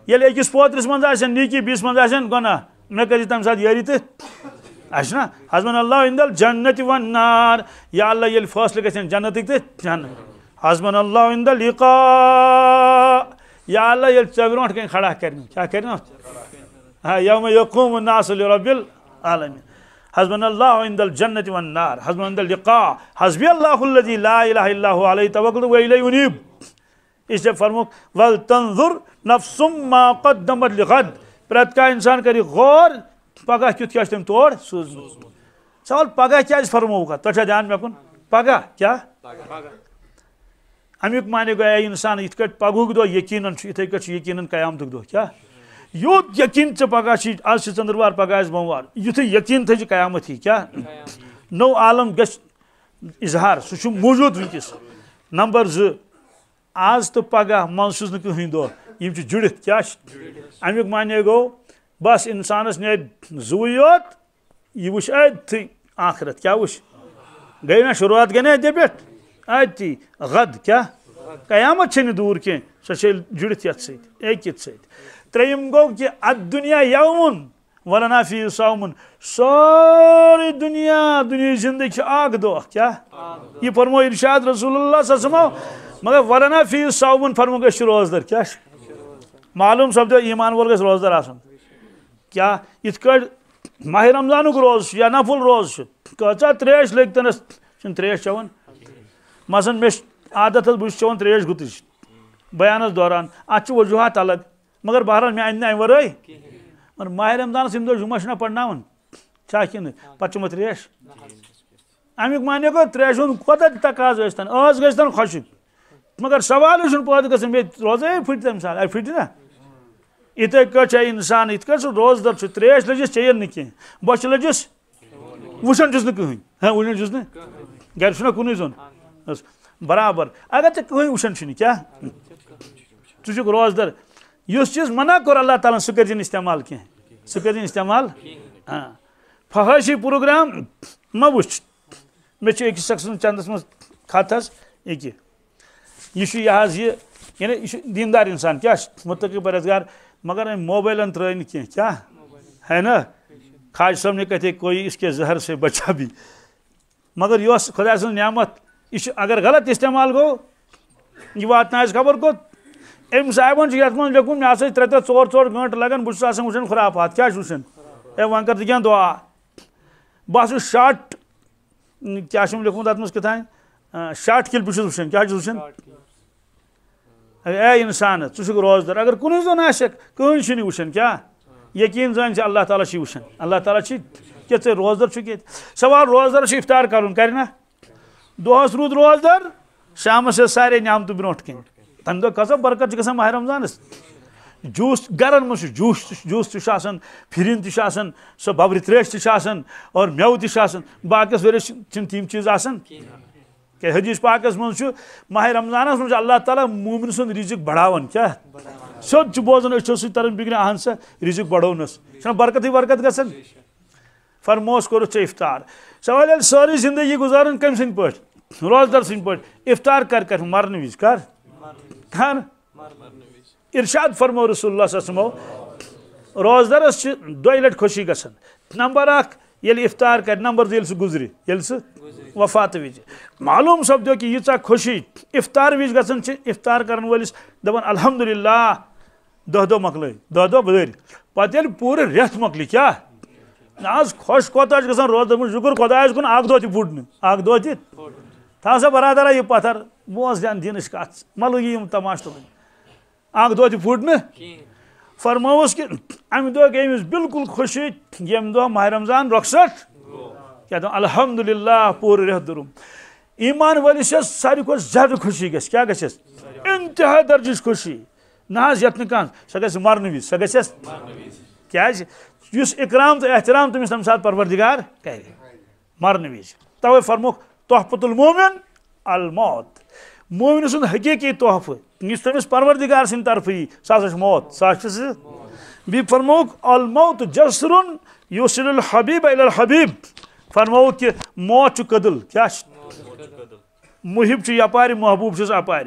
یل یعنی اکس پوترس مزا نکی بیس مزا گے کر سات یاری تو حضب اللہ جنت نار یا اللہ فاصلے گا جنتک تو جنت حضم اللہ لقا یا اللہ یہ بروٹ کھڑا کرنے کیا ناصل رب الم حضبن اللہ عند الجنت والنار حضبن عند اللقاء حضبی اللہ اللذی لا الہ الا ہوا علی توقل ویلی انیب اس سے فرموک وَلْتَنْظُرْ نَفْسُمْ مَا قَدَّمَدْ لِغَدْ پرد کا انسان کری غور پگہ کیوں تھی اشتیم توڑ سوال پگہ کیا اس فرمو فرموکا تو اچھا دیان میں کن پگہ کیا امیق معنی گویا انسان اتکٹ پگوک دو یقینن اتکٹ یقینن قیام دک دو کیا یوت یقین ھے پگہ چیز ذار پگہ بوموار یو یقین تج جی قیامت ہی کیا نو عالم گس اظہار سہ موجود ونکس نمبر ز زہ کہین دہ کیا امیک معنی گو بس انسانس نی زوی یوت یہ وش اتھی آخرت کیا وش گئی نا شروعات گئی نا پہتھی غد کیا قیامت چھ دور کی سہ یت سیت ایک یت سیت تریم گہ اد دنیا یون ورانہ فیس ساومن سوری دنیا دنہ زندگی اہ یہ فرمو انشاد رسول اللہ سر سم مگر ولانا فیس ساومن فرما گوز در کیا معلوم سپدے ایمان وول گز روز دار آاہ رمضانک روز یا نفل روز كتش لنس چھ تریش چا م عادت بہ چریش گت بیانس دوران اتر وجوہات الگ مگر بہرحال میرے مگر ماہ میرا ماہر رحمدانہ جمعہ شنہ پتہ پہ چیش امیک معنی گو تریشن کتا آوشک مگر سوال پہ روز پھٹ سال آئی پھٹ نا یہ انسان یہ سر روز در چیش لجس چیل نا کھانا بچے لجس وشن چس نا کہین ہاں چھُنہ کُنُے زوٚن برابر اگر کیٛاہ ژٕ چھُکھ روزدار اس چیز منع کور اللہ تعالیٰ سہرن استعمال کھیل سکن استعمال ہاں فحشی پروگرام ما وے اکس چندس محمد خط ایک یہ حضی یہ یعنی یہ دیندار انسان کیا متقی برعتگار مگر موبائلن تر نا خاج اس کے زہر سے بچا بھی مگر یہ خدا سن نعمت یہ اگر غلط استعمال گو یہ وات خبر کو ام صاحب یعنی جی من لوکمت مسا تر ور گنٹ لگان بسان وچان خرافات کیا ویسے دعا بہت شٹ کیا لوکمت اتھان شاٹ کل بس وشن کی وشن اے انسان ٹھیک روز دار اگر آنش یقین زن سے اللہ تعالیٰ وچن اللہ تعالیٰ روز درک یت سوال روز دار افطار کرنا دہس ہاں روز روز در شام یس سارے نعمت بروٹ کن تمہ برکت گا ماہ رمضانس جوس گرن مزہ جوس جوس تشان پھرین آ سو ببر تریش تشن اور میو تشن باقی ورس چیز کہ حدیث پاکس مز ماہ رمضان اللہ تعالیٰ مومن سن رزق بڑھاون کیا سوچ بوزن اچھو سی ترن بگن اہن سا رزق بڑھونس برکت ہی برکت گسن فرموس کو افطار سوال ساری زندگی گزارن کم سند پہ روزار سند پہ افطار کر کر مرنے وز کر ہاں ارشاد فرمو رسول اللہ صلی اللہ علیہ وسلم روز درس چھ دوئی لٹ خوشی گسن نمبر اکھ یل افتار کر نمبر دیل سے گزری یل سے وفات ویجی معلوم سب دیو کہ یہ خوشی افتار ویج گسن چھ افتار کرن والیس دبن الحمدللہ دہ دو مکلی دہ دو بدری پتہ یل پورے ریت مکلی کیا ناز خوش کوتا جگسن روز درمون شکر کوتا جگسن آگ دو چھ پوٹنے آگ دو چھ تھا سا برادرہ یہ پتھر موز جان دینش اس کا ملو یہ تماش تو نہیں آنکھ دو تھی پھوٹ میں فرماؤ اس کے امی دو کہ امیز بلکل خوشی یہ امی دو ماہ رمضان رکھ سٹھ کہتا ہوں الحمدللہ پور رہ دروں ایمان والی سے ساری کو زیادہ خوشی گیس کیا گیس انتہا درجش خوشی ناز یتنکان سگیس مرنوی سگیس کیا جی جس اکرام تو احترام تو مسلم ساتھ پروردگار کہہ جی مرنوی جی تو وہ فرمو تحفت المومن الموت مومن سند حقیقی تحفہ تمس پروردگار سند طرف ہی سا موت بھی فرموک الموت جسر یوسل الحبیب الى الحبیب فرموک کہ موت قدل کیا محب محبوب چس اپار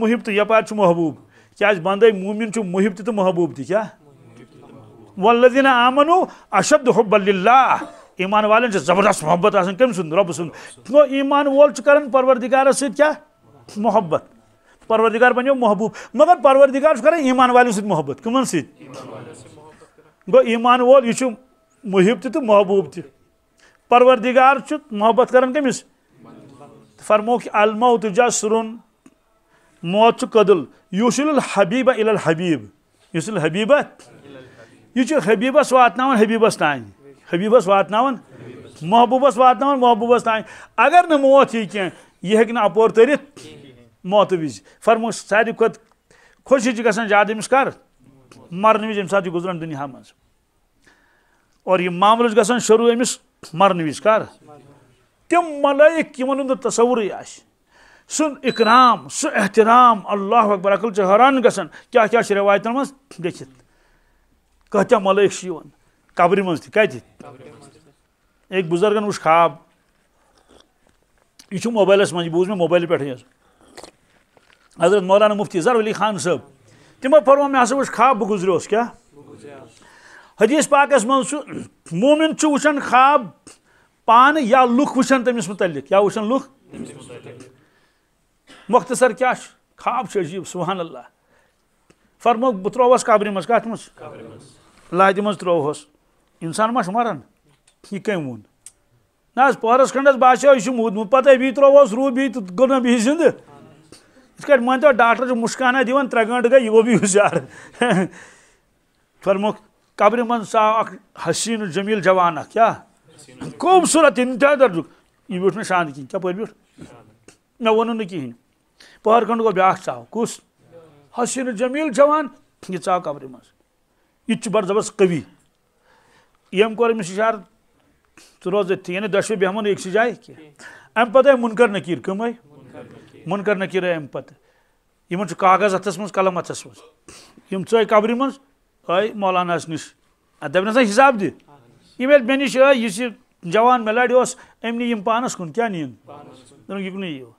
محب تو یپار محبوب کیا بند مومن محب تو تھی تہ والذین آمنو حب للہ ایمان والین زبردست محبت آسان کم سب سر گو ایمان وول کروردارس ست محبت پروردگار بنو محبوب مگر پروردگار کر ایمان والین ست محبت کمن سا گو ایمان وول یہ محب تو محبوب تہ پروردگار محبت كرانا كمس فرموك الما اتا سرن موت قدل یوسل الاحبیبہ الحبیب یوسل الاحبیب یہ حبیبس واتن حبیبس تین حبیبس واتناون محبوبس واتناون محبوبس تائیں اگر نہ موت ہی کیا یہ ہے کہ نہ اپور تریت موت ویز فرمو ساید خود خوشی چی کسان جا دیمس کر مرن ویز امسا چی گزران دنیا منز اور یہ معاملہ چی کسان شروع امس مرن ویز کر تم ملائک کیون اندر تصور ہی آش سن اکرام سن احترام اللہ اکبر اکل چی حران کیا کیا شروع آیتن مز دیکھت کہتا ملائک شیون قب مت ایک بزرگن بزرگ خواب یہ موبائلس بوز میں موبائل پہ حضرت مولانا مفتی زر علی خان صب تم فرم مے وچ خواب بہ کیا حدیث پاک مومن سے وشن خواب پان یا لکھ وچن تمس متعلق کیا وچن مختصر کیا خواب ش عجیب سبحان اللہ فرمو بہ تروہس قبر مز مس لاتے مروہس انسان ما چ مران یہ کم وون نا پہرس کھنڈس یہ مودمت پتہ بیوہس رو نا بیس زندہ منتو ڈاکٹر جو دیوان در گنٹ گئی وہ بھی چل فرمک قبر من سا حسین جمیل جان کیا خوبصورت امتحا درج یہ بیوٹ نا شانت بیٹھ مے ون نا کہین پہر کنڈ گو بیاق ثا کس حسین جمیل جوان یہ قبر من یہ زبردست قوی یم کور امس اشار روز تھی یعنی دشوی بہمن اکس جائے کی ام پتہ ہے منکر نکیر کم ہے منکر نکیر ہے ام پتہ یمن کاغذ اتس من کلم اتس من یم چوئے قبری من آئی مولانا اس نش ادب نہ حساب دی یم ایل بنیش ہے یس جوان ملاڈی اس ایم نی یم پانس کن کیا نین پانس کن دنگ یکنی یو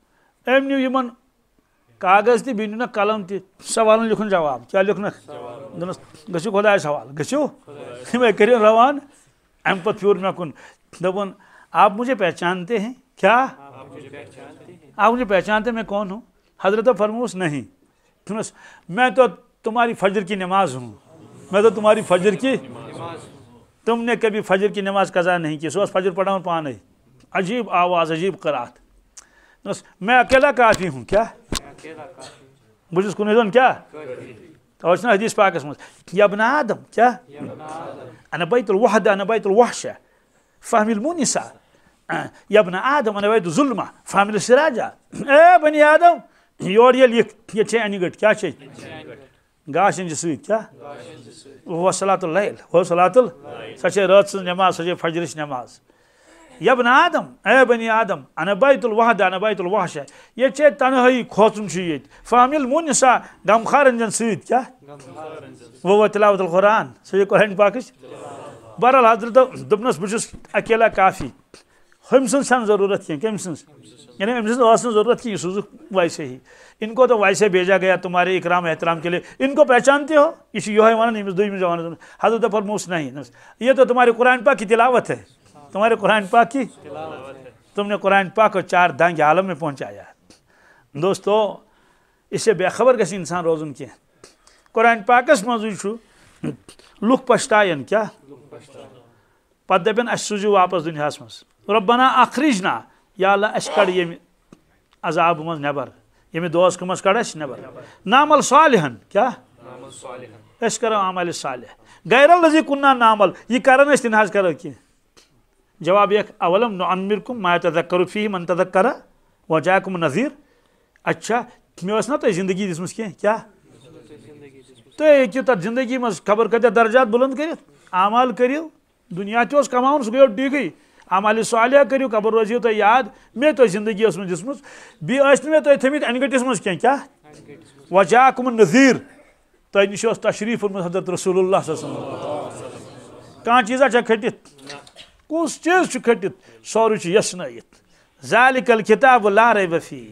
ایم نی کاغذ تھی نا قلم سوال لکھن جواب کیا دس گھو خدا سوال گئی کر روان ام مے کن دپن آپ مجھے پہچانتے ہیں کیا آپ مجھے پہچانتے میں کون ہوں حضرت فرموس نہیں دس میں تو تمہاری فجر کی نماز ہوں میں تو تمہاری فجر کی تم نے کبھی فجر کی نماز قزا نہیں کی سب فجر پڑا پانے عجیب آواز عجیب کرات میں اکیلا کافی ہوں کیا بجس كن يدون كيا توشنا حديث باك اسمه يا ابن آدم كيا أنا بيت الوحدة أنا بيت الوحشة فهم المونسة يا ابن آدم أنا بيت الظلمة فهم السراجة إيه بني آدم يوريل يك يتشيني قد كيا شيء گاشن جی سویت کیا وہ صلاة الليل وہ صلاة الليل سچے رات سن نماز سچے فجرش نماز یا بن آدم اے بنی آدم انا بیت الوحد انا بیت الوحش یہ چھے تنہائی یہ فامیل مون سا سید کیا وہ وہ تلاوت القرآن یہ قرآن پاکش برحال حضرت دبنس بچس اکیلا کافی ہمسن سن ضرورت کیم سن یعنی ہمسن سن ضرورت کی سوزو ویسے ہی ان کو تو ویسے بیجا گیا تمہارے اکرام احترام کے لیے ان کو پہچان تہوی ونانس زمانہ حضرت نہیں یہ تو تمہارے قرآن پاک کی تلاوت ہے تمہارے قرآن پاک کی تم نے قرآن پاک کو چار دانگ عالم میں پہنچایا دوستو اس سے بے خبر کسی انسان روزن کی ہیں قرآن پاک اس موضوع چھو لکھ پشتائین کیا پدے بین اش سجو واپس دنیا مز ربنا اخرجنا یا اللہ اش کر یہ عذاب مز نبر یہ میں دوست کم اش کر اش نبر نامل صالحن کیا نامل صالحن اش کرو عمل صالح غیر اللہ زی کننا نامل یہ کرن اش تنہاز کرو کی ہیں جواب یہ اولم نعمرکم ما تذکر فیہ من تذکر و جاکم نظیر اچھا مے اس نا تو زندگی دس کی کیا تو ہوں تر زندگی مز خبر کتیا درجات بلند کرت اعمال کرو دنیا تہ کما سہ گو ٹھیکے عمال صالحہ کرو قبر روزیو تو یاد مے تو زندگی اس من دسمس بی اس نے تو تھمت انگٹس مز کی کیا و جاکم نظیر تہ نش تشریف حضرت رسول اللہ صلی اللہ علیہ وسلم کان چیزا چھ کھٹت کس چیز کھٹت سوری یسنت ذالک الکتاب لا ریب بفی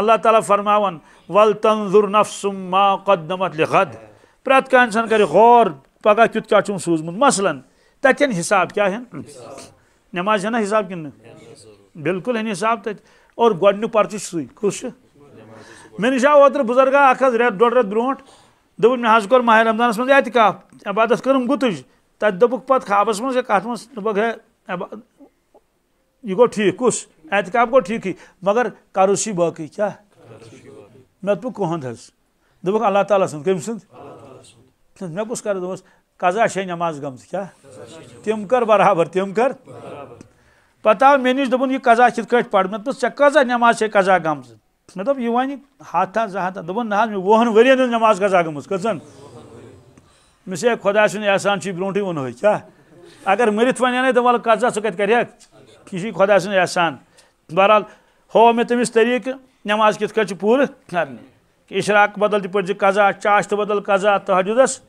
اللہ تعالیٰ فرماون ول تنظر نفسم ما قدمت لغد پرت کا انسان کرے غور پگہ چون سوزمت مثلا تتین حساب کیا ہے نماز نا حساب کن بالکل ہے حساب تت او گرچہ سی کس مے نش رت ڈوڑ رت برونٹ رو مے حض کور ماہ رمضانس منظر اعتکاف عبادت کرم گتج تب دوپک پتہ خوابس مز کت مز دوپک ہے یہ گو ٹھیک کس اعتکاب گو ٹھیک مگر کرس یہ باقی کیا مے دوپ کہند حض دوپک اللہ تعالیٰ سند کم سند مے کس کر دس قضا شے نماز گمز کیا تم کر برابر تم کر پتہ آو مے نش دپن یہ قضا کت کٹ پڑ مے دس ے قضا نماز سے قضا گمز مے دوپ یہ ون ہاتھا زٕ ہاتھا دوٚپُن نہ حظ مےٚ وُہَن ؤرۍ یَن ہٕنٛز نٮ۪ماز قضا گٔمٕژ کٔژَن مسے خدا سن احسان چی برونٹ ون ہو کیا اگر مرت ونے نا دل قزا سو کت کرے کسی خدا سن احسان بہرحال ہو میں تمس طریق نماز کت کر چ پور کرنی کہ اشراق بدل دی پر جی قزا چاش تو بدل قزا تہجد اس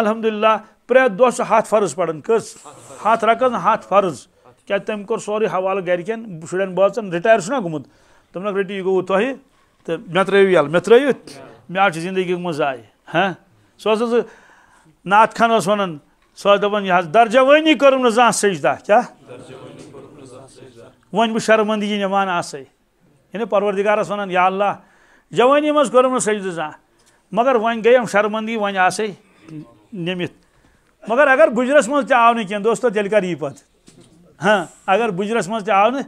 الحمدللہ پر دو سو ہاتھ فرض پڑن کس ہاتھ رکھن ہاتھ فرض کیا تم کو سوری حوالہ گھر کن شڑن بوزن ریٹائر چھنا گمت تم نہ ریٹی گو تو ہی میں ترے ویل میں ترے میں اچ زندگی مزائے ہا سو سو نعت خان اس سو دن یہ درجہ ونی کرم نا زان سجدہ کیا ون بہ شرمندگی نمان آسے یعنی پوردگارس ونان یا اللہ جوانی مز کم نا سجدہ زان مگر ون گئی شرمندی ون آسے نمت مگر اگر گجرس مز آو مو نکل تیل کر پتہ ہاں اگر بجرس مز تک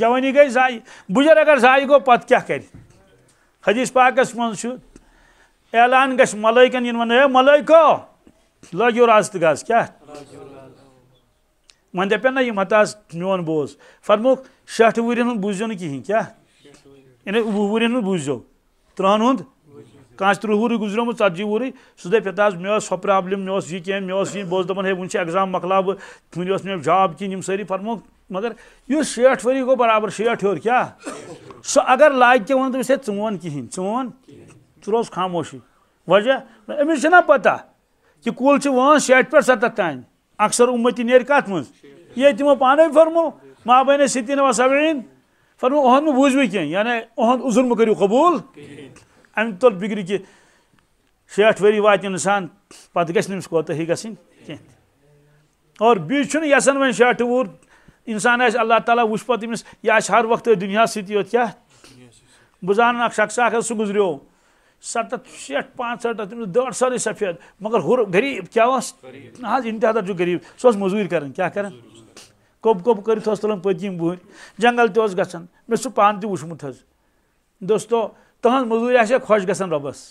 جوانی گئی زائ بجر اگر زائ پت کیا حدیث پاک مجھان ون ملائکو لگیو راست گاز کیا ون دپن نا یہ مطاز میون بوز فرموک شاہت ورین ہون بوزیو نہیں کی کیا یعنی وہ ورین ہون بوزیو تران ہوند کانچ ترہو ری گزرے ہوں ساتھ جی ہو ری سو دے پیتاز میں اس سپر آبلیم میں اس جی کے ہیں میں اس جی بوز دبن ہے انچے اگزام مقلاب میں اس میں جاب کی نیم سری فرموک مگر یہ شیٹ فری کو برابر شیٹ ہو رکیا سو اگر لائک کے ہوند اسے چون کی ہیں چون چروس خاموشی وجہ امیشنہ پتہ کہ کل وانس شیٹ ستھ تان اکثر نیر کت مز یہ پانے فرما مابینے ستی نو سب فرما اہد بوجو کی یعنی اہدمہ کرو قبول تل بگڑ کہ شیٹ وری وات انسان پتہ گوتہی گھنٹہ اور یسن ون شیٹ وور انسان آپ اللہ تعالیٰ وچ پہ یہ ہر وقت دنیا ستی یوتھ بہ زان اک شخص اکھ سہ گزریو ستھ شیٹ پانچ تم ڈھٹ سٲرٕے سفید مگر ہو غریب کیا غریب سو مزور کرب کپڑے تلان پت بہت جنگل تم پان تیز دستو تہذ مزور آیا خوش گا ربس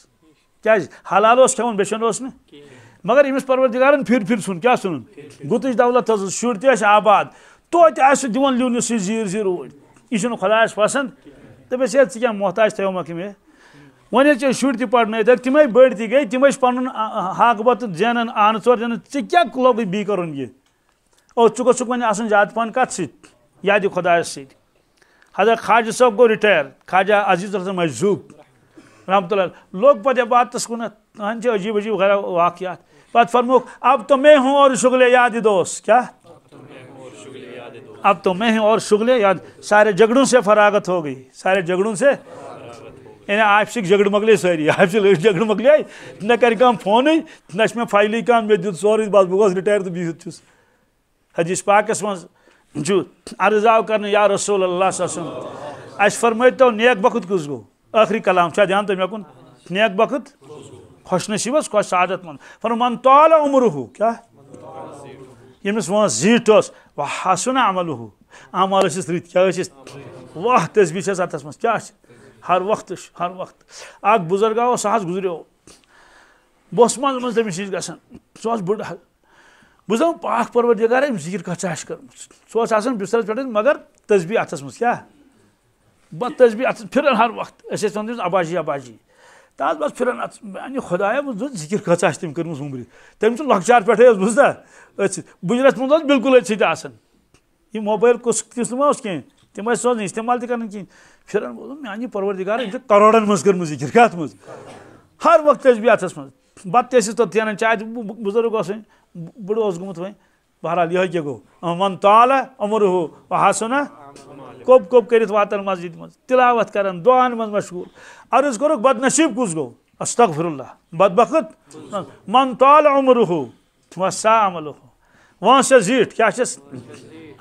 کلات پروردار پھر پھر سن کیا گتچ دولت شر یُس یہِ زیٖر زیٖر لینی سی زیر زیر پَسنٛد خداس پسند ژٕ کیٛاہ محتاج تا مقم مےٚ ونچ شر تک تم بڑ تھی گئی تم پن حبت زینان بی کر یہ اور کریں آپ زیادہ پہن کت ساد ست حضرت خواجہ صاحب گو رٹائر خواجہ عزیز الحسن آئی رحمۃ اللہ لوگ پہ عبادت کنتھ عجیب عجیب غیر واقعات پہ اب تو میں ہوں اور شغل یاد دوس کیا اب تو میں ہوں اور یاد سارے جھگڑوں سے فراغت ہو گئی سارے جھگڑوں سے یعنی آپ سے جگڑ مکلے ساری آپ سے لڑ جگڑ مکلے نہ کری کام فون نہ نا اس میں فائلی کام میں دن سور اس بات بگوز ریٹائر تو بیہت چیز حدیث پاک اس عرض آو عرضاو کرنے یا رسول اللہ صلی اللہ علیہ وسلم اس فرمائیتا نیک بخت کس گو آخری کلام چاہ دھیان ہوں میں کن نیک بخت خوش نصیب اس خوش سعادت من فرم من طال عمرو ہو کیا ہے یمیس وہاں زیٹو اس وحسن عملو ہو عمال اسی سریت کیا ہے اسی واہ تزبیش ہے ساتھ اس میں کیا ہے ہر وقت ہر وقت اخرگہ اس سہ گزریو بس مز مز تم نش گھن گا سو بڑھ بہ پا پور دار ذکر کرم سہ بسترس پہ مگر تسبیح اتس مزہ بہت تسبی ات پھر ہر وقت اتنا اباجی اباجی تو پھر اتنا میرے یعنی انہیں خدا بھوج ذكر كا تم کر عمری تم لكار بسدہ ات سی برت بالکل اتنا یہ موبائل کو کی تمہیں سب استعمال ترقی کہیں پھر بولم میان پروردگار یہ کروڑن مز کر ذکر کت مز ہر وقت بھی اتس مز بت تین چاہے بزرگ اس بڑ اس گومت وی بہرحال یہ کیا گو من تعالی امر ہو حسنا کوب کوب کرت واتن مسجد مز تلاوت کرن دعان مز مشغول عرض کرک بد نصیب کس گو استغفر اللہ بد بخت من تعالی عمر ہو وسا عمل ہو وہاں سے زیٹ کیا چھس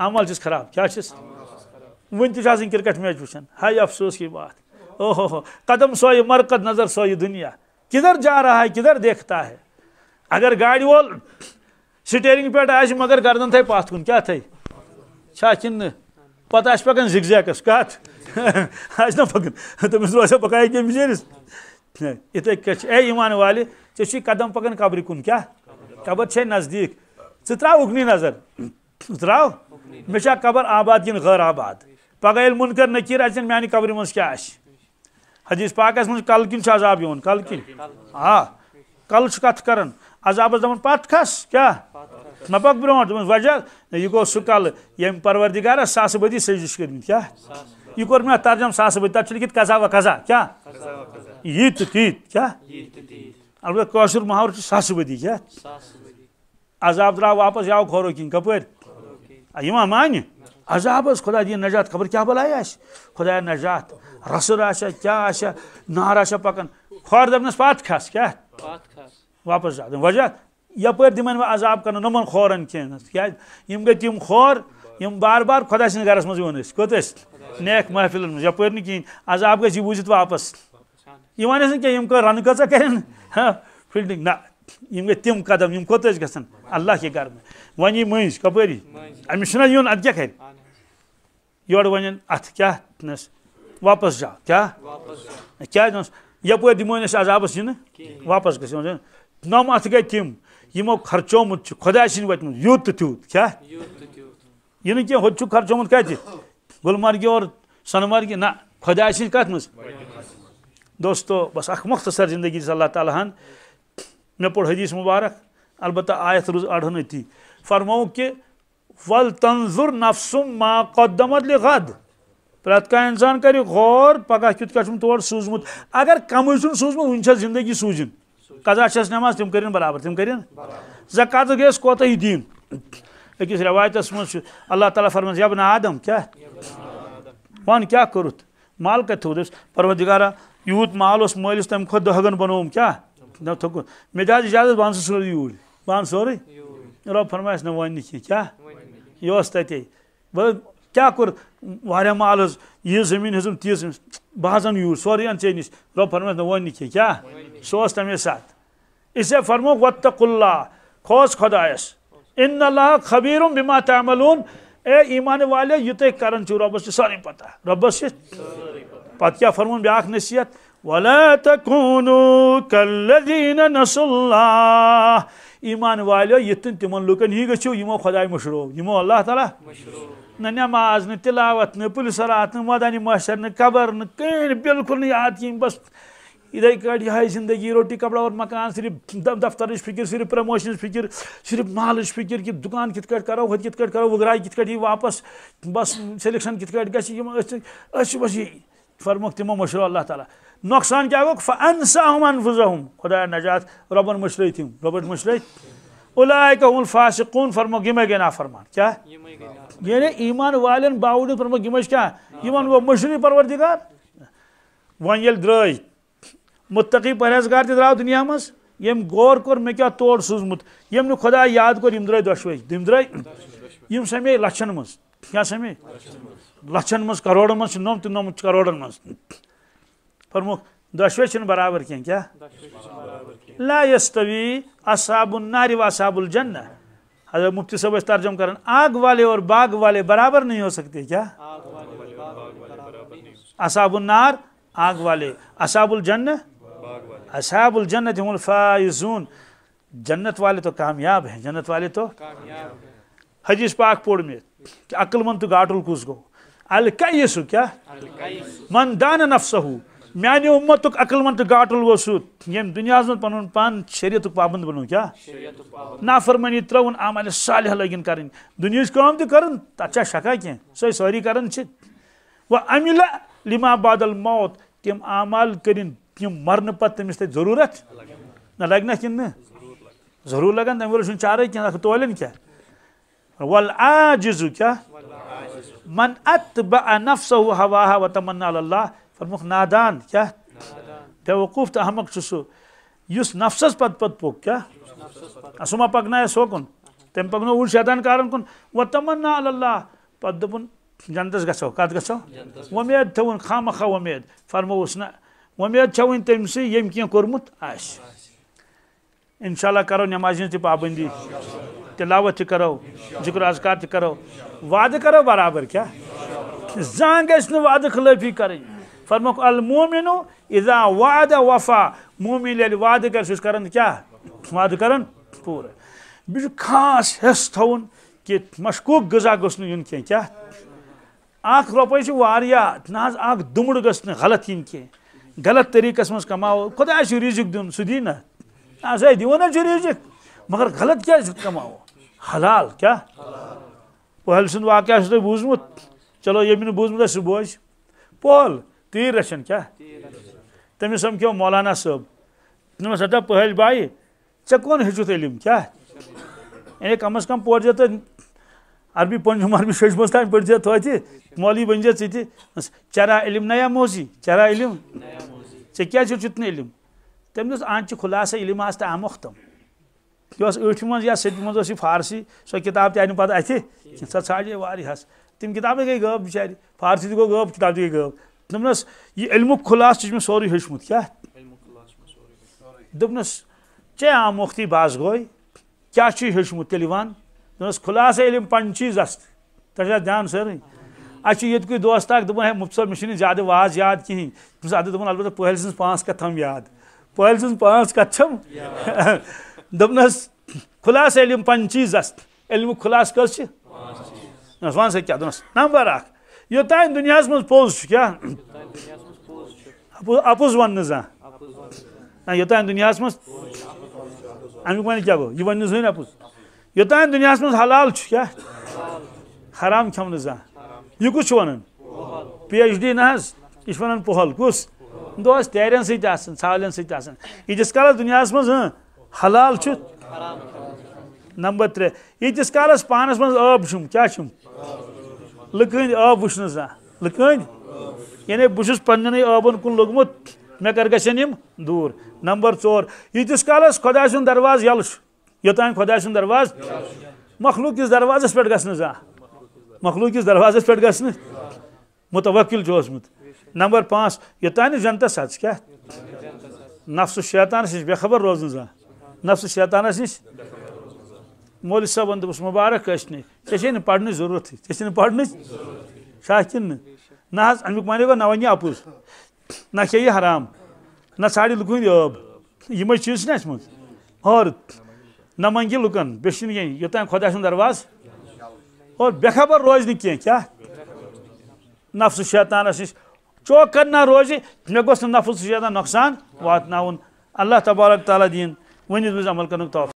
عمل چھس خراب کیا چھس ون تاز کرکٹ میچ وچان ہائی افسوس کی بات او ہو ہو قدم سو یہ نظر سو یہ دنیا کدھر جا رہا ہے کدھر دیکھتا ہے اگر گاڑی وول سٹیرنگ پہ مگر گردن تھے تائ کن کیا تھے چھا کنہیں پتہ آ پکان جگ جیکس اتھے کچھ اے والی ٹھے چی قدم پکان قبر کن کیا قبر چھے نزدیک ٹھہ ترا اکنی نظر ما قبر آباد کن غر آباد پگہ یل منکر نکیر اچن میانی قبر من کیا آش حدیث پاک اس من کل کن چھ عذاب یون کل کن آ ہاں. کل چھ کت کرن عذاب اس دمن پات کھس کیا نہ پک برونٹ دمن وجہ یہ گو سو کل یم پروردگار ساس بدی سجدش شکر کیا یہ کور میں ترجم ساس بدی تچھ لکھت قزا و قزا کیا یت تیت کیا البتہ کوشر محاور چھ ساس بدی کیا عذاب درا واپس یاو کھورو کین کپر ایمہ مانی عذاب اس خدا دین نجات خبر کیا بلایا اس خدا نجات رسول آشا کیا آشا نار آشا پکن خور دبنس پات کھاس کیا واپس جادن وجہ یپر دمن عذاب کرن نمن خورن کین کیا یم گئی تم خور یم بار بار خدا سن گرس مز ون اس کوت اس نیک محفلن مز یپر نی کین عذاب گئی جی بوجت واپس یوان اس کہ یم کر رن کچا کرن فیلڈنگ نا یم گئی تم قدم یم کوت اس گسن اللہ کے گھر میں ونی منز کپری امشنا یون اد کیا یور ون ات کیا نس واپس جا کیا کیا دس یپ دمو نس عذابس ین واپس گس نم ات گئی تم یمو خرچومت خدا سن وتم یوت تو تیوت کیا یہ کی ہوت خرچومت کت گلمرگہ اور سنمرگہ نہ خدا سن کت مز دوستو بس اخ مختصر زندگی سے اللہ تعالیٰ ہن میں پڑھ حدیث مبارک البتہ آیت روز اڑھنتی فرمو کہ ول تنظور نفسم ما قدمت لد پریت کہ اسان کر غور پگہ کیوں کا تور اگر ستر کم چھ سوزما زندگی سوزن قداش نماز تم كرین برابر تم كن ذہر گئی کوتہ ہی دن اكس ریوایت مزہ اللہ تعالیٰ فرمایا یاب نا عدم كیا و كیا كورت مال كت تھوت اس پر دگارہ یوت مال اس ملس تمہیں دہگن بنوا تجازت بہ اان سا سوری ارد بہان سوری رو فرما اس ون نیکہ کیا یہ اس تے کیا کور وارہ مال حض یہ زمین ہزم تیز زمین بہ ہن یور سوری ان چین رب فرمس نہ ون کی کیا سو تمے سات اسے فرمو وتق اللہ خوص خدایس ان اللہ خبیر بما تعملون اے ایمان والے یہ تھی کران ربس ساری پتہ ربس پتہ کیا فرمون بیاکھ نصیحت ولا تکونوا کالذین نسوا الله ایمان یتن تمن لکن ہی یمو خدای مشرو یمو اللہ تعالی مشرو نماز نہ نہ تلاوت صلات نہ مدانی محشر نہ قبر نہ کہیں بالکل نہیں کی بس یہ زندگی روٹی کپڑا اور مکان صرف دفتر فکر صرف پرموشن فکر صرف محل فکر کہ دکان کت کٹ کرو کت کٹ کرو گرائی کت کٹ واپس بس سلیکشن کت کٹ یہ فرمگ تمو مشرو اللہ تعالیٰ نقصان کیا گوک انسا ہم خدا نجات ربن مشلی مشلی ربن مشرت مشرت اولائے کہ اُلفاس کو نا یعنی ایمان وال باوجود مشرقی پروردگار ون درے مطلب پرہیزگار ترو دنیا مز مجھے غور کھایا تور سوزمت یم خدا یاد کم درا درا سمے لچھن مز کیا سمے لچھن من کروڑ کروڑن مز برابر کیا لا اصحاب النار و اصحاب الجنہ حضرت مفتی صاحب کرن آگ والے اور باغ والے برابر نہیں ہو سکتے کیا اصحاب النار آگ والے اصحاب الجنہ اصحاب الجنہ تیم الفائزون جنت والے تو کامیاب ہیں جنت والے تو حجیس پاک پوڑ میں کہ عقل مند تو گاٹل کس گو الکیسو کیا من دان نفسہو میانی امت من مند گاٹل گو وسود یم دنیا من پن پان شریعت پابند بنو کیا نافرمانی ترون عمل صالح لگن کرن دنیا کام تہ کرن تچا شکا کی سو ساری کرن چھ و عمل لما بعد الموت تم اعمال کرن تم مرن پت تمس تے ضرورت نہ لگنا کن ضرور لگن تم ورشن چارے کین اخ تولن کیا والعاجز کیا من اتبع نفسه هواها وتمنى على الله فرموک نادان کیا بے وقوف تحمد سہس نفسس پت پت پوک کیا سم ما پکنائس سکن تم پکنو شیطان کارن کن و تمنا اللہ پہ دن جنتس گھوت گھو ود تن خا مہ خا ود فرموس نا ومید چھن تم سوت آنشاء انشاءاللہ کرو نماز ہز پابندی تلاوت کرو ذکر اذکار کرو ود کرو برابر کیا کان گاد خلافی کریں فرمک المومن اذا وعد وفا مومن لیل وعد کر سوش کرن کیا وعد کرن پورا بیش خاص حس تھون کہ مشکوک گزا گسن یون کیا کیا آخ روپے چھ واریا ناز آخ دمڑ گسن غلط ہین کیا غلط طریقہ سمس کماو خدا شو رزق دن سدی نا ناز ہے دیونا شو رزق مگر غلط کیا رزق کماو حلال کیا پہل سن واقعہ سن بوزمت چلو یہ من بوزمت سبوش پول پول تیر رشن کیا ہے تمہیں سم کیوں مولانا صاحب نمس اٹھا پہل بھائی چکون ہی چوت علم کیا یعنی کم از کم پور جاتا ہے عربی پنجم عربی شوش مستان پڑھ جاتا ہوئی تھی مولی بن جاتا ہوئی تھی چرا علم نیا موزی چرا علم چرا کیا چھو چھتنے علم تم دوست آنچ خلاس علم آستا آمختم جو اس اٹھ منز یا سٹھ منز اسی فارسی سو کتاب تیاری پاتا آئی تھی سات ساڑی جی واری حاس تم کتابیں گئی گوب بچاری فارسی دیگو گوب کتاب دیگو گوب دس علم خلا سوری ہوں دس چھ آختی باز گوئی کیا ہتھ اچھا، و خلاص علم پنچیز تک دھیان سر اچھے یہ دوستھ ہے مفصو مجھے زیادہ واض یع کہیں دلبتہ پہلے سن پانچ تھم یاد پہل سم تھم خلا خلاص علم است علم خلاص کس نمبر اخ Јотајн дуња смо ползчук, ја? Јотајн дуња смо ползчук. Апузван не за. Апузван. Ha, yotan dünyasımız Amik bana kya bu? Yuvanınız ne yapız? Yotan dünyasımız halal çük ya. Haram kamınıza. Yuku çuvanın. PhD naz. İşvanın pohal kus. Dost teyren sıyti asın, sağlen sıyti asın. İtis kalas dünyasımız hı? Halal çük. Number 3. İtis kalas panas mız öp şum, kya şum? لکن آب و زک یعنی بہس پن آبن کن لوگ مت مے کر گن دور number tour یتس خدا سن درواز یل یوتھ خدا سرواز مخلوقس دروازہ پھر گھس مخلوق دروازہ پھٹ گتوقل نمبر پانچ یوتانے جنتس ات نفس شیطانس نش بے خبر روز نفص شیطانس نش مولی صاحب ان دوس مبارک اشنی چشین پڑھنی ضرورت چشین پڑھنی شاکین نہ اس انک مانے گو نوانی اپوس نہ چھی حرام نہ ساڑی لگو یب یم چیز نہ اسمن اور نہ منگی لکن بیشن گین یتا خدا سن درواز اور بے خبر روز نی کی کیا نفس شیطان اس چوکن نہ روز نہ گوس نفس شیطان نقصان واتناون اللہ تبارک تعالی دین ونی دوز عمل کرنک تو